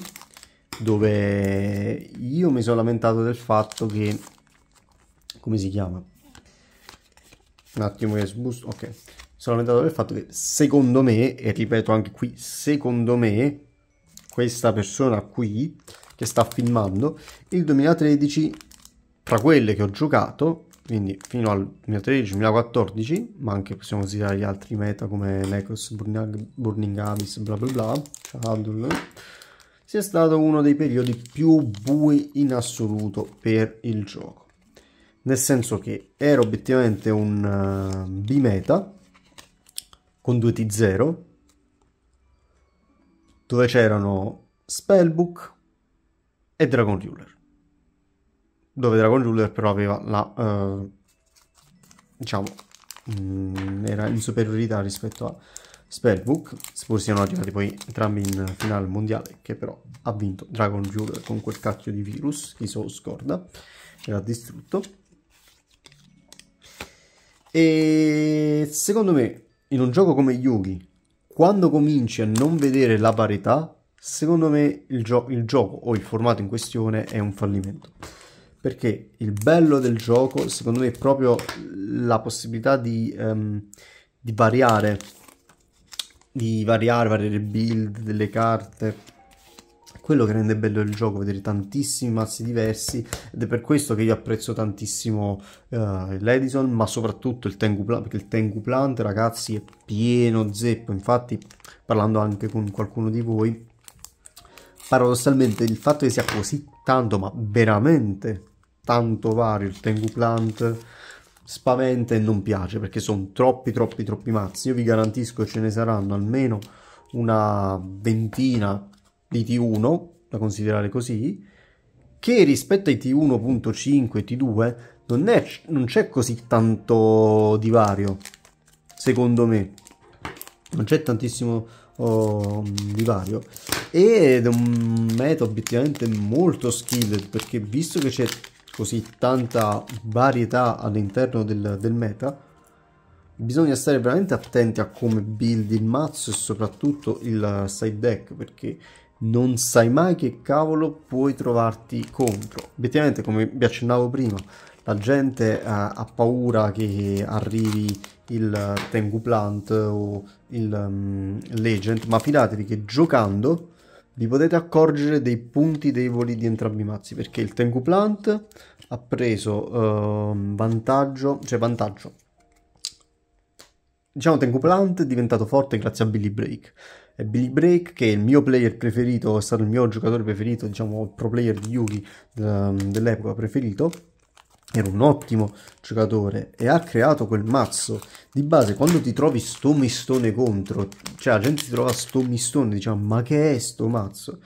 dove io mi sono lamentato del fatto che come si chiama un attimo che sbusto ok mi sono lamentato del fatto che secondo me e ripeto anche qui secondo me questa persona qui che sta filmando il 2013 tra quelle che ho giocato quindi fino al 2013-2014 ma anche possiamo considerare gli altri meta come Necros, Burning, Burning Abyss bla bla bla Shadow sia stato uno dei periodi più bui in assoluto per il gioco. Nel senso che era obiettivamente un uh, eh, bimeta con 2T0 dove c'erano Spellbook e Dragon Ruler. Dove Dragon Ruler però aveva la... Uh, diciamo... Mh, mm, era in superiorità rispetto a Spellbook, seppur siano arrivati poi entrambi in finale mondiale, che però ha vinto Dragon Jewel con quel cacchio di virus, chi se lo scorda, e l'ha distrutto. E secondo me, in un gioco come Yugi, quando cominci a non vedere la parità, secondo me il, gio il gioco o il formato in questione è un fallimento perché il bello del gioco secondo me è proprio la possibilità di, um, di variare di variare, variare build delle carte quello che rende bello il gioco, vedere tantissimi mazzi diversi ed è per questo che io apprezzo tantissimo uh, eh, l'Edison, ma soprattutto il Tengu Plant, perché il Tengu Plant, ragazzi, è pieno zeppo, infatti parlando anche con qualcuno di voi, paradossalmente il fatto che sia così tanto, ma veramente tanto vario il Tengu Plant spaventa e non piace perché sono troppi troppi troppi mazzi io vi garantisco ce ne saranno almeno una ventina di T1 da considerare così che rispetto ai T1.5 e T2 non, è, non c'è così tanto divario secondo me non c'è tantissimo oh, divario ed è un meta obiettivamente molto skilled perché visto che c'è così tanta varietà all'interno del, del meta bisogna stare veramente attenti a come build il mazzo e soprattutto il side deck perché non sai mai che cavolo puoi trovarti contro obiettivamente come vi accennavo prima la gente eh, ha paura che arrivi il Tengu Plant o il um, Legend ma fidatevi che giocando vi potete accorgere dei punti deboli di entrambi i mazzi perché il Tengu Plant ha preso eh, vantaggio, cioè vantaggio. Diciamo Tengu Plant è diventato forte grazie a Billy Break. E Billy Break, che è il mio player preferito, è stato il mio giocatore preferito, diciamo il pro player di Yugi ehm, dell'epoca preferito, era un ottimo giocatore e ha creato quel mazzo di base quando ti trovi sto mistone contro cioè la gente si trova sto mistone dice diciamo, ma che è sto mazzo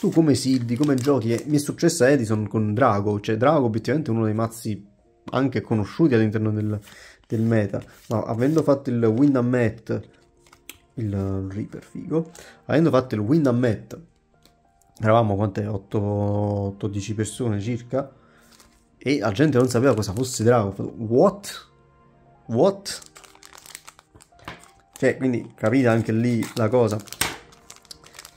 tu come siddi come giochi eh, mi è successo a Edison con Drago cioè Drago obiettivamente è uno dei mazzi anche conosciuti all'interno del, del meta ma avendo fatto il Wind and met il Reaper figo avendo fatto il Wind and met eravamo quante 8-10 persone circa e la gente non sapeva cosa fosse Drago. What? What? Cioè, quindi capite anche lì la cosa.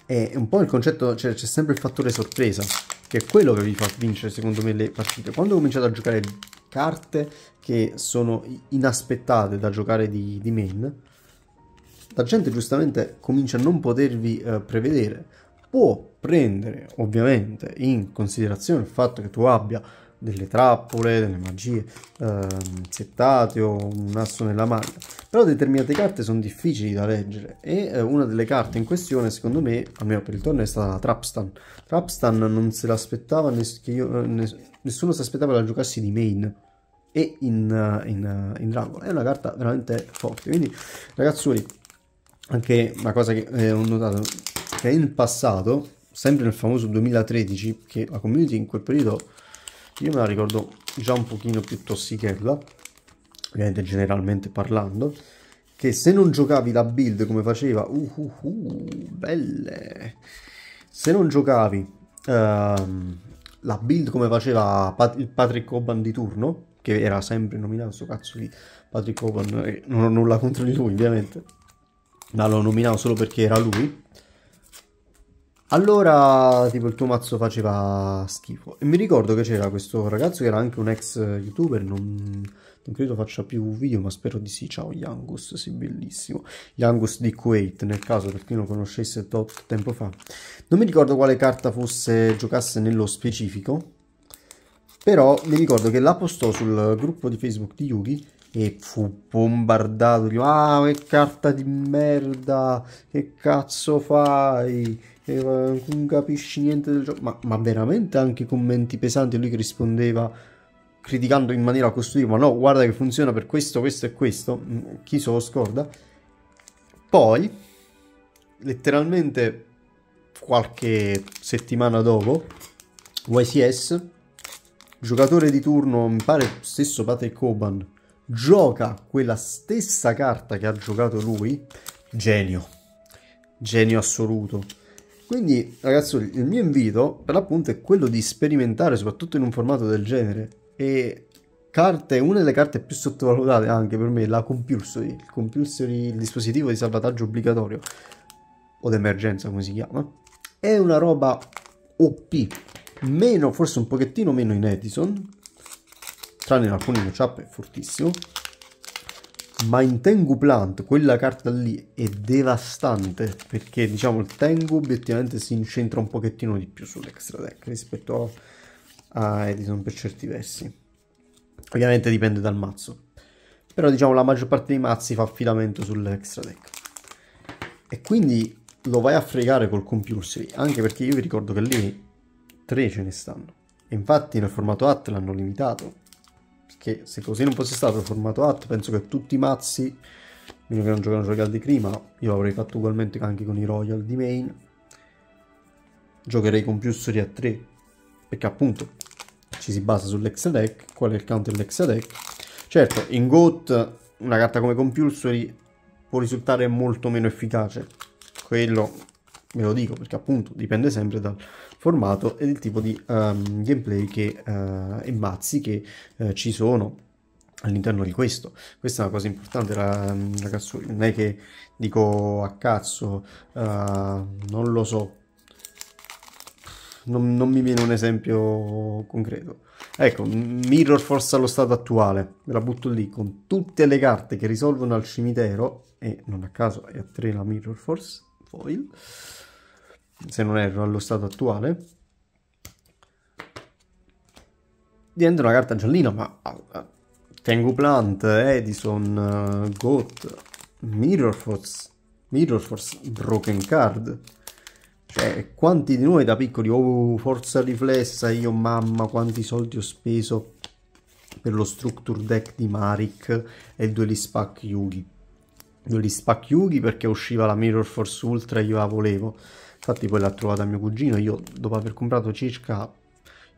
È un po' il concetto, cioè c'è sempre il fattore sorpresa, che è quello che vi fa vincere secondo me le partite. Quando cominciate a giocare carte che sono inaspettate da giocare di, di main, la gente giustamente comincia a non potervi eh, prevedere. Può prendere ovviamente in considerazione il fatto che tu abbia delle trappole, delle magie, ehm, settate o un asso nella maglia. Però determinate carte sono difficili da leggere e eh, una delle carte in questione, secondo me, almeno per il torneo, è stata la Trapstan. Trapstan non se l'aspettava, ness eh, ness nessuno si aspettava la giocassi di main e in, eh, in, eh, in Dragon. È una carta veramente forte. Quindi, ragazzuoli, anche una cosa che eh, ho notato, che in passato, sempre nel famoso 2013, che la community in quel periodo io me la ricordo già un pochino più tossichella, ovviamente generalmente parlando, che se non giocavi la build come faceva, uh, uh, uh belle, se non giocavi uh, la build come faceva Pat il Patrick Coban di turno, che era sempre nominato sto cazzo di Patrick Coban, eh, non ho nulla contro di lui ovviamente, ma lo nominavo solo perché era lui, allora, tipo, il tuo mazzo faceva schifo. E mi ricordo che c'era questo ragazzo che era anche un ex youtuber, non, non credo faccia più video, ma spero di sì. Ciao Yangus, sei bellissimo. Yangus di Kuwait, nel caso per chi non conoscesse tot tempo fa. Non mi ricordo quale carta fosse, giocasse nello specifico, però mi ricordo che la postò sul gruppo di Facebook di Yugi e fu bombardato di ah che carta di merda, che cazzo fai? eh, non capisci niente del gioco. Ma, ma, veramente anche commenti pesanti lui che rispondeva criticando in maniera costruttiva, ma no, guarda che funziona per questo, questo e questo, mm, chi se lo scorda. Poi, letteralmente qualche settimana dopo, YCS, giocatore di turno, mi pare stesso Patrick Coban, gioca quella stessa carta che ha giocato lui, genio, genio assoluto. Quindi ragazzi il mio invito per l'appunto è quello di sperimentare soprattutto in un formato del genere e carte, una delle carte più sottovalutate anche per me la compulsory, il compulsory, il dispositivo di salvataggio obbligatorio o d'emergenza come si chiama, è una roba OP, meno, forse un pochettino meno in Edison, tranne in alcuni matchup è fortissimo, ma in Tengu Plant quella carta lì è devastante perché diciamo il Tengu obiettivamente si incentra un pochettino di più sull'extra deck rispetto a Edison per certi versi ovviamente dipende dal mazzo però diciamo la maggior parte dei mazzi fa affidamento sull'extra deck e quindi lo vai a fregare col compulsory anche perché io vi ricordo che lì tre ce ne stanno e infatti nel formato AT l'hanno limitato che se così non fosse stato il formato AT, penso che tutti i mazzi, meno che non giocano Royal di prima io l'avrei fatto ugualmente anche con i Royal di Main, giocherei con più storia a 3, perché appunto ci si basa sull'exadec, qual è il counter dell'exadec. Certo, in GOAT una carta come Compulsory può risultare molto meno efficace, quello me lo dico perché appunto dipende sempre dal formato ed il tipo di um, gameplay che, uh, eh, e mazzi che uh, ci sono all'interno di questo. Questa è una cosa importante, ragazzi, ehm, non è che dico a cazzo, uh, non lo so, non, non, mi viene un esempio concreto. Ecco, Mirror Force allo stato attuale, ve la butto lì, con tutte le carte che risolvono al cimitero, e non a caso è a 3 la Mirror Force, foil, se non erro allo stato attuale diventa una carta giallina ma ah, ah, Tengu Plant, Edison, eh, Goat, Mirror Force, Mirror Force, Broken Card cioè quanti di noi da piccoli oh forza riflessa io mamma quanti soldi ho speso per lo structure deck di Marik e due Lispack Yugi due Lispack Yugi perché usciva la Mirror Force Ultra e io la volevo Infatti poi l'ha trovata mio cugino, io dopo aver comprato circa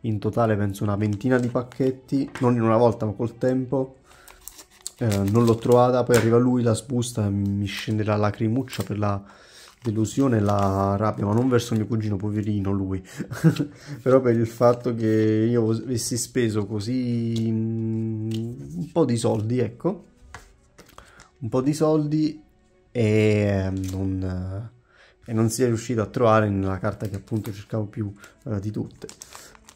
in totale penso una ventina di pacchetti, non in una volta ma col tempo, eh, non l'ho trovata, poi arriva lui, la sbusta, mi scende la lacrimuccia per la delusione la rabbia, ma non verso mio cugino, poverino lui, però per il fatto che io avessi speso così mm, un po' di soldi, ecco, un po' di soldi e eh, non e non si è riuscito a trovare nella carta che appunto cercavo più eh, di tutte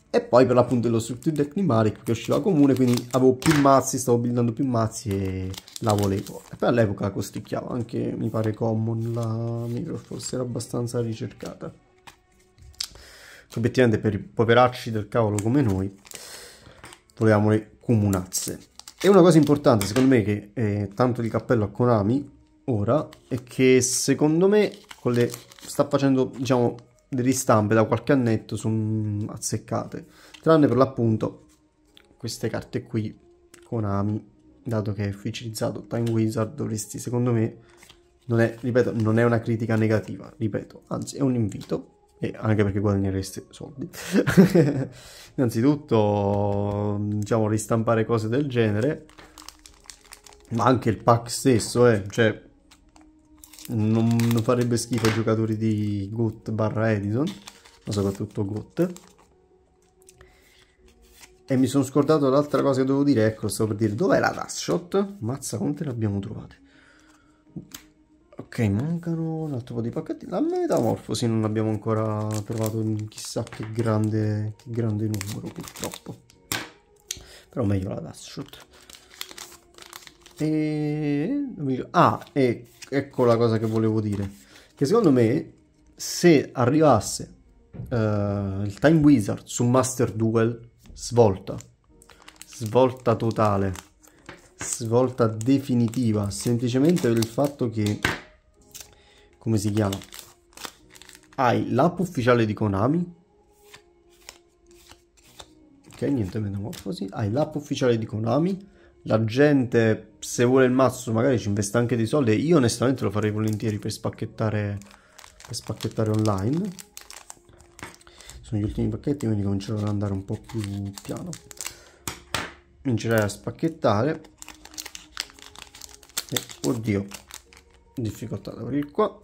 e poi per l'appunto lo Structure Deck Nimaric che usciva comune quindi avevo più mazzi, stavo buildando più mazzi e la volevo e poi all'epoca la costicchiavo anche mi pare common la micro forse era abbastanza ricercata che obiettivamente per i poveracci del cavolo come noi volevamo le comunazze e una cosa importante secondo me che è eh, tanto di cappello a Konami ora è che secondo me le, sta facendo diciamo delle ristampe da qualche annetto sono azzeccate tranne per l'appunto queste carte qui Konami dato che è ufficializzato Time Wizard dovresti secondo me non è, ripeto, non è una critica negativa ripeto anzi è un invito e anche perché guadagnereste soldi innanzitutto diciamo ristampare cose del genere ma anche il pack stesso eh, cioè non farebbe schifo ai giocatori di Gut barra Edison, ma soprattutto Gut. E mi sono scordato l'altra cosa che dovevo dire, ecco, sto per dire dov'è la last shot? Mazza quante ne abbiamo trovate. Ok, mancano un altro po' di pacchetti. La metamorfosi non abbiamo ancora trovato chissà che grande, che grande numero, purtroppo. Però meglio la last shot. E... Ah, e ecco la cosa che volevo dire. Che secondo me, se arrivasse uh, il Time Wizard su Master Duel, svolta. Svolta totale. Svolta definitiva. Semplicemente per il fatto che... Come si chiama? Hai l'app ufficiale di Konami. Ok, niente metamorfosi. Hai l'app ufficiale di Konami la gente se vuole il mazzo magari ci investe anche dei soldi io onestamente lo farei volentieri per spacchettare per spacchettare online sono gli ultimi pacchetti quindi comincerò ad andare un po' più piano comincerai a spacchettare e, oddio difficoltà ad aprire qua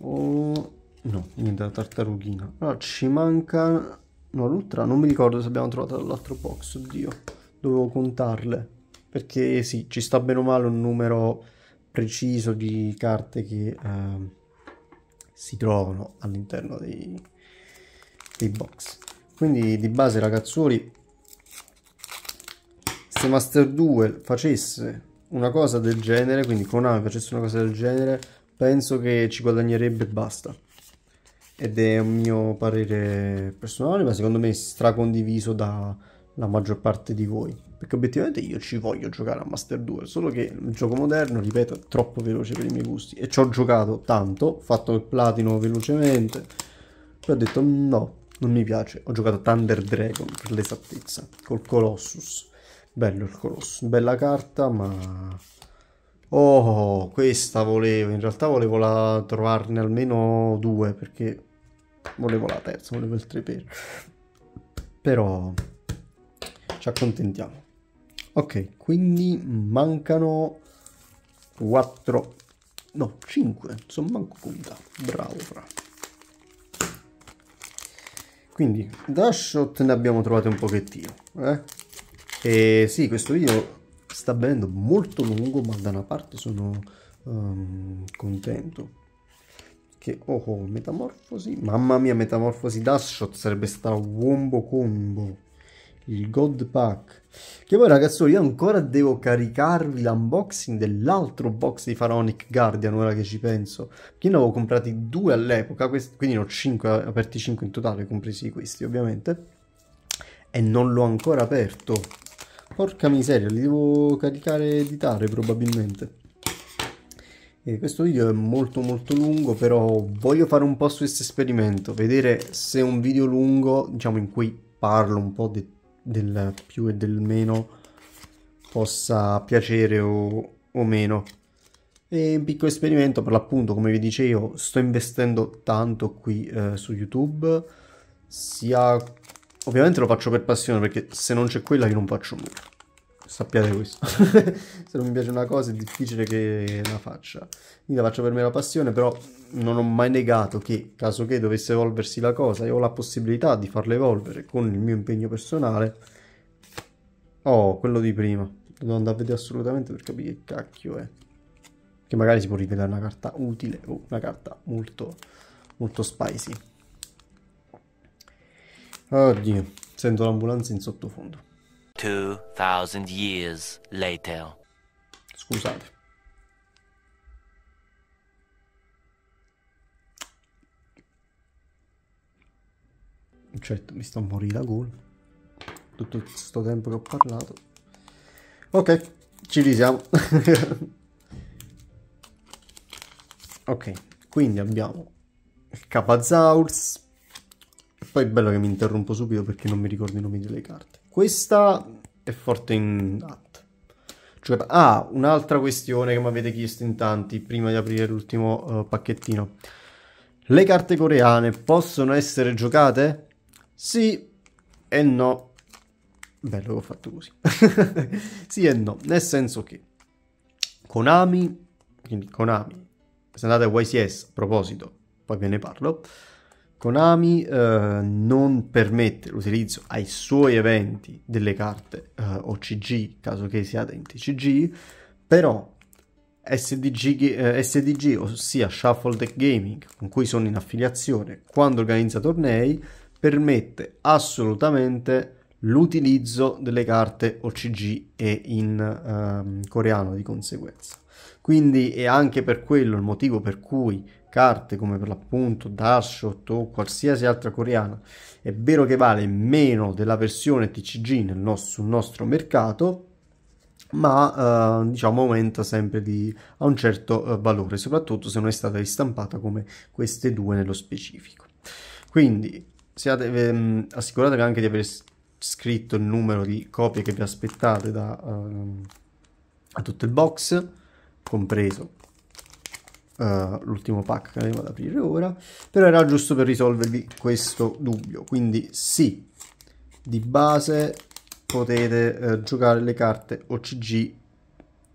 oh, no niente la tartarughina allora ah, ci manca no l'ultra non mi ricordo se abbiamo trovato dall'altro box oddio dovevo contarle, perché sì, ci sta bene o male un numero preciso di carte che eh, si trovano all'interno dei, dei box. Quindi di base ragazzuoli, se Master Duel facesse una cosa del genere, quindi Konami facesse una cosa del genere, penso che ci guadagnerebbe e basta. Ed è un mio parere personale, ma secondo me stracondiviso da la maggior parte di voi. Perché obiettivamente io ci voglio giocare a Master 2, solo che il gioco moderno, ripeto, è troppo veloce per i miei gusti. E ci ho giocato tanto, ho fatto il platino velocemente, poi ho detto no, non mi piace. Ho giocato Thunder Dragon, per l'esattezza, col Colossus. Bello il Colossus, bella carta, ma... Oh, questa volevo, in realtà volevo la... trovarne almeno due, perché volevo la terza, volevo il 3 per. Però ci accontentiamo ok quindi mancano 4 no 5 insomma manco punta, bravo bravo quindi da shot ne abbiamo trovate un pochettino eh? e sì questo video sta venendo molto lungo ma da una parte sono um, contento che oh, oh, metamorfosi mamma mia metamorfosi dash shot sarebbe un wombo combo il God Pack. Che poi ragazzuoli, io ancora devo caricarvi l'unboxing dell'altro box di Pharaonic Guardian, ora che ci penso. Perché ne avevo comprati due all'epoca, quindi ne ho 5, aperti 5 in totale, compresi questi ovviamente. E non l'ho ancora aperto. Porca miseria, li devo caricare e editare probabilmente. E questo video è molto molto lungo, però voglio fare un po' su questo esperimento, vedere se un video lungo, diciamo in cui parlo un po' di del più e del meno possa piacere o, o meno. E un piccolo esperimento per l'appunto, come vi dicevo, sto investendo tanto qui eh, su YouTube, sia ovviamente lo faccio per passione perché se non c'è quella io non faccio nulla sappiate questo. se non mi piace una cosa è difficile che la faccia. Quindi la faccio per me la passione, però non ho mai negato che, caso che dovesse evolversi la cosa, io ho la possibilità di farla evolvere con il mio impegno personale. Oh, quello di prima. Devo andare a vedere assolutamente per capire che cacchio è. Che magari si può rivelare una carta utile o oh, una carta molto, molto spicy. Oddio, sento l'ambulanza in sottofondo. 2000 years later. Scusate. Certo, mi sto a morire la gola. Tutto questo tempo che ho parlato. Ok, ci risiamo. ok, quindi abbiamo il Capazaurs. E poi è bello che mi interrompo subito perché non mi ricordo i nomi delle carte. Questa è forte in DAT. Cioè, ah, un'altra questione che mi avete chiesto in tanti prima di aprire l'ultimo uh, pacchettino. Le carte coreane possono essere giocate? Sì e no. Bello che ho fatto così. sì e no, nel senso che Konami, quindi Konami, se andate a YCS a proposito, poi ve ne parlo, Konami eh, non permette l'utilizzo ai suoi eventi delle carte eh, OCG, caso che siate in TCG, però SDG, eh, SDG, ossia Shuffle Deck Gaming, con cui sono in affiliazione, quando organizza tornei, permette assolutamente l'utilizzo delle carte OCG e in ehm, coreano di conseguenza. Quindi è anche per quello il motivo per cui carte come per l'appunto Dashot o qualsiasi altra coreana è vero che vale meno della versione TCG nel nostro, sul nostro mercato ma eh, diciamo aumenta sempre di, a un certo eh, valore soprattutto se non è stata ristampata come queste due nello specifico quindi siate, ehm, assicuratevi anche di aver scritto il numero di copie che vi aspettate da, ehm, a tutto il box compreso eh, l'ultimo pack che andiamo ad aprire ora, però era giusto per risolvervi questo dubbio, quindi sì, di base potete uh, giocare le carte OCG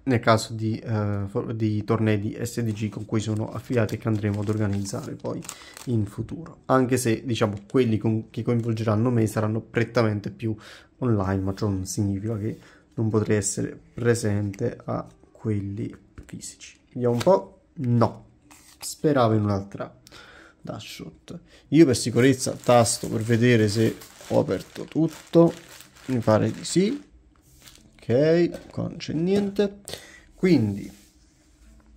nel caso di, uh, di, tornei di SDG con cui sono affiliati e che andremo ad organizzare poi in futuro. Anche se diciamo quelli con, che coinvolgeranno me saranno prettamente più online, ma ciò non significa che non potrei essere presente a quelli fisici. Vediamo un po'. No, speravo in un'altra dashshot. Io per sicurezza tasto per vedere se ho aperto tutto. Mi pare di sì. Ok, qua non c'è niente. Quindi,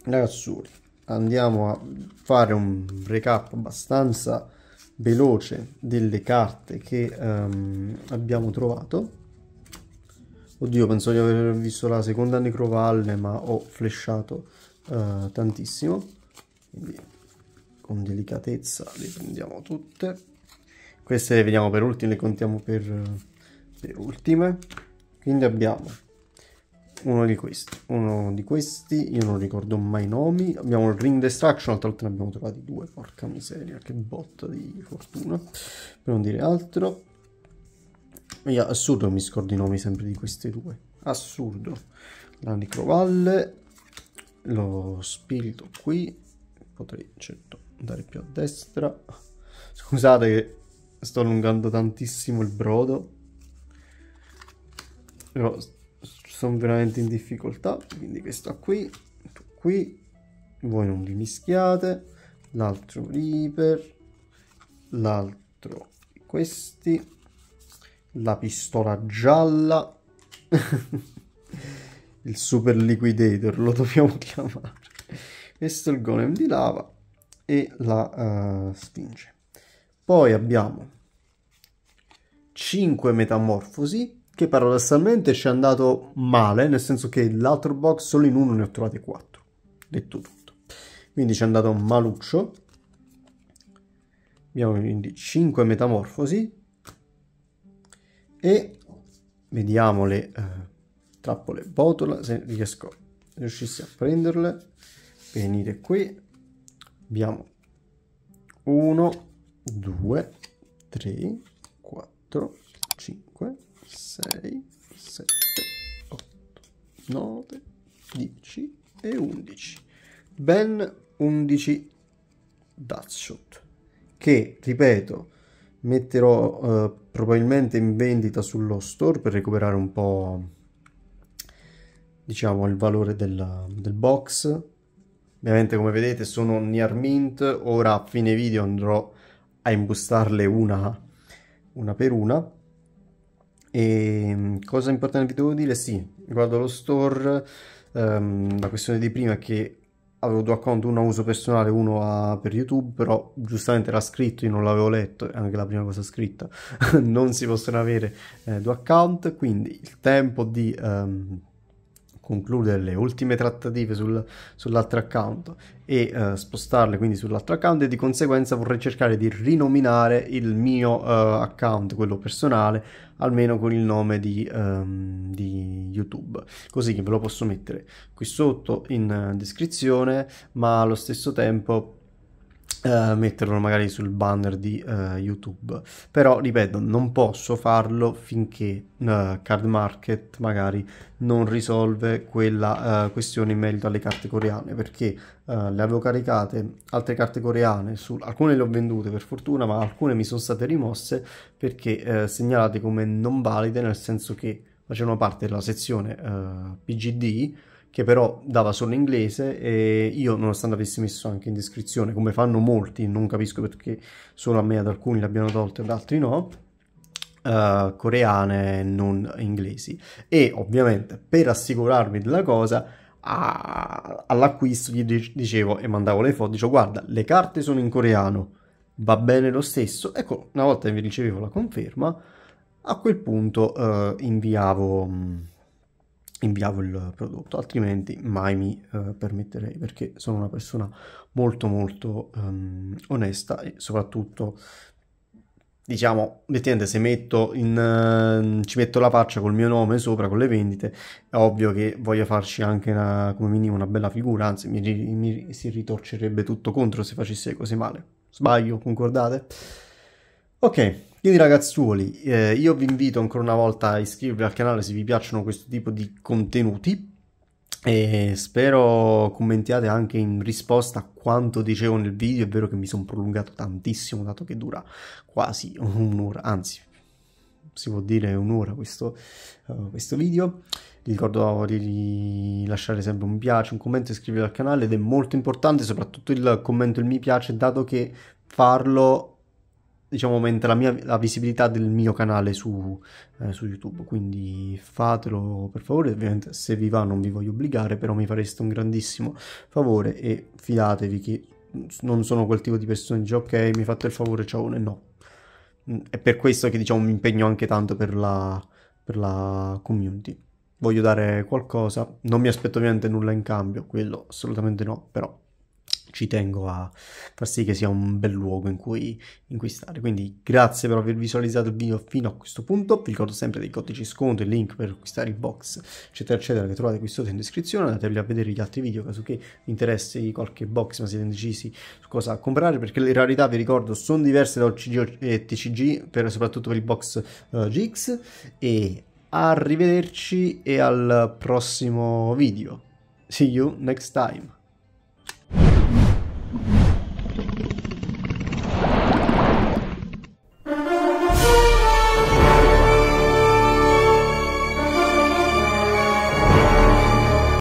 ragazzi andiamo a fare un recap abbastanza veloce delle carte che um, abbiamo trovato. Oddio, penso di aver visto la seconda necrovalle, ma ho flashato eh, tantissimo quindi con delicatezza le prendiamo tutte queste le vediamo per ultime le contiamo per, per ultime quindi abbiamo uno di questi uno di questi io non ricordo mai i nomi abbiamo il ring destruction l'altra volta ne abbiamo trovati due porca miseria che botta di fortuna per non dire altro io assurdo mi scordo i nomi sempre di queste due assurdo la necrovalle lo spirito qui potrei certo andare più a destra scusate che sto allungando tantissimo il brodo però sono veramente in difficoltà quindi questo qui qui voi non vi mischiate l'altro reaper l'altro questi la pistola gialla il super liquidator, lo dobbiamo chiamare. Questo è il golem di lava e la uh, eh, spinge. Poi abbiamo 5 metamorfosi che paradossalmente ci è andato male, nel senso che l'altro box solo in uno ne ho trovate 4. Detto tutto. Quindi ci è andato maluccio. Abbiamo quindi 5 metamorfosi e vediamo le uh, trappole botola se riesco riuscissi a prenderle venite qui abbiamo 1 2 3 4 5 6 7 8 9 10 e 11 ben 11 Datshot che ripeto metterò eh, probabilmente in vendita sullo store per recuperare un po' diciamo il valore della, del box ovviamente come vedete sono near mint ora a fine video andrò a imbustarle una, una per una e mm, cosa importante vi devo dire sì riguardo lo store ehm, la questione di prima è che avevo due account uno a uso personale uno a, per youtube però giustamente era scritto io non l'avevo letto anche la prima cosa scritta non si possono avere eh, due account quindi il tempo di ehm, concludere le ultime trattative sul, sull'altro account e uh, spostarle quindi sull'altro account e di conseguenza vorrei cercare di rinominare il mio uh, account, quello personale, almeno con il nome di, um, di, YouTube, così che ve lo posso mettere qui sotto in eh, descrizione, ma allo stesso tempo Uh, metterlo magari sul banner di uh, YouTube. Però, ripeto, non posso farlo finché uh, Card Market magari non risolve quella questione in merito alle carte coreane, perché le avevo caricate altre carte coreane, su, alcune le ho vendute per fortuna, ma alcune mi sono state rimosse perché segnalate come non valide, nel senso che facevano parte della sezione PGD che però dava solo inglese e io nonostante avessi messo anche in descrizione come fanno molti non capisco perché solo a me ad alcuni l'abbiano tolto tolte ad altri no uh, coreane non inglesi e ovviamente per assicurarmi della cosa a... all'acquisto gli dicevo e mandavo le foto dicevo guarda le carte sono in coreano va bene lo stesso ecco una volta che vi ricevevo la conferma a quel punto uh, inviavo mm, inviavo il prodotto altrimenti mai mi eh, permetterei perché sono una persona molto molto um, onesta e soprattutto diciamo letteralmente se metto in, uh, ci metto la faccia col mio nome sopra con le vendite è ovvio che voglio farci anche una, come minimo una bella figura anzi mi, mi si ritorcerebbe tutto contro se facessi così male sbaglio concordate ok quindi ragazzuoli, eh, io vi invito ancora una volta a iscrivervi al canale se vi piacciono questo tipo di contenuti e spero commentiate anche in risposta a quanto dicevo nel video, è vero che mi sono prolungato tantissimo dato che dura quasi un'ora, anzi si può dire un'ora questo, uh, questo video. Vi ricordo di lasciare sempre un piace, un commento, iscrivervi al canale ed è molto importante soprattutto il commento, e il mi piace, dato che farlo diciamo aumenta la, mia, la visibilità del mio canale su, eh, su, YouTube. Quindi fatelo per favore. Ovviamente se vi va non vi voglio obbligare, però mi fareste un grandissimo favore e fidatevi che non sono quel tipo di persona che dice ok mi fate il favore, ciao, no. Mm, è per questo che diciamo mi impegno anche tanto per la, per la community. Voglio dare qualcosa, non mi aspetto ovviamente nulla in cambio, quello assolutamente no, però ci tengo a far sì che sia un bel luogo in cui, in cui, stare. Quindi grazie per aver visualizzato il video fino a questo punto, vi ricordo sempre dei codici sconto, il link per acquistare i box eccetera eccetera che trovate qui sotto in descrizione, andatevi a vedere gli altri video caso che vi interessi qualche box ma siete indecisi su cosa comprare perché le rarità vi ricordo sono diverse da OCG e TCG, per, soprattutto per il box uh, eh, GX e arrivederci e al prossimo video. See you next time. Mm-hmm.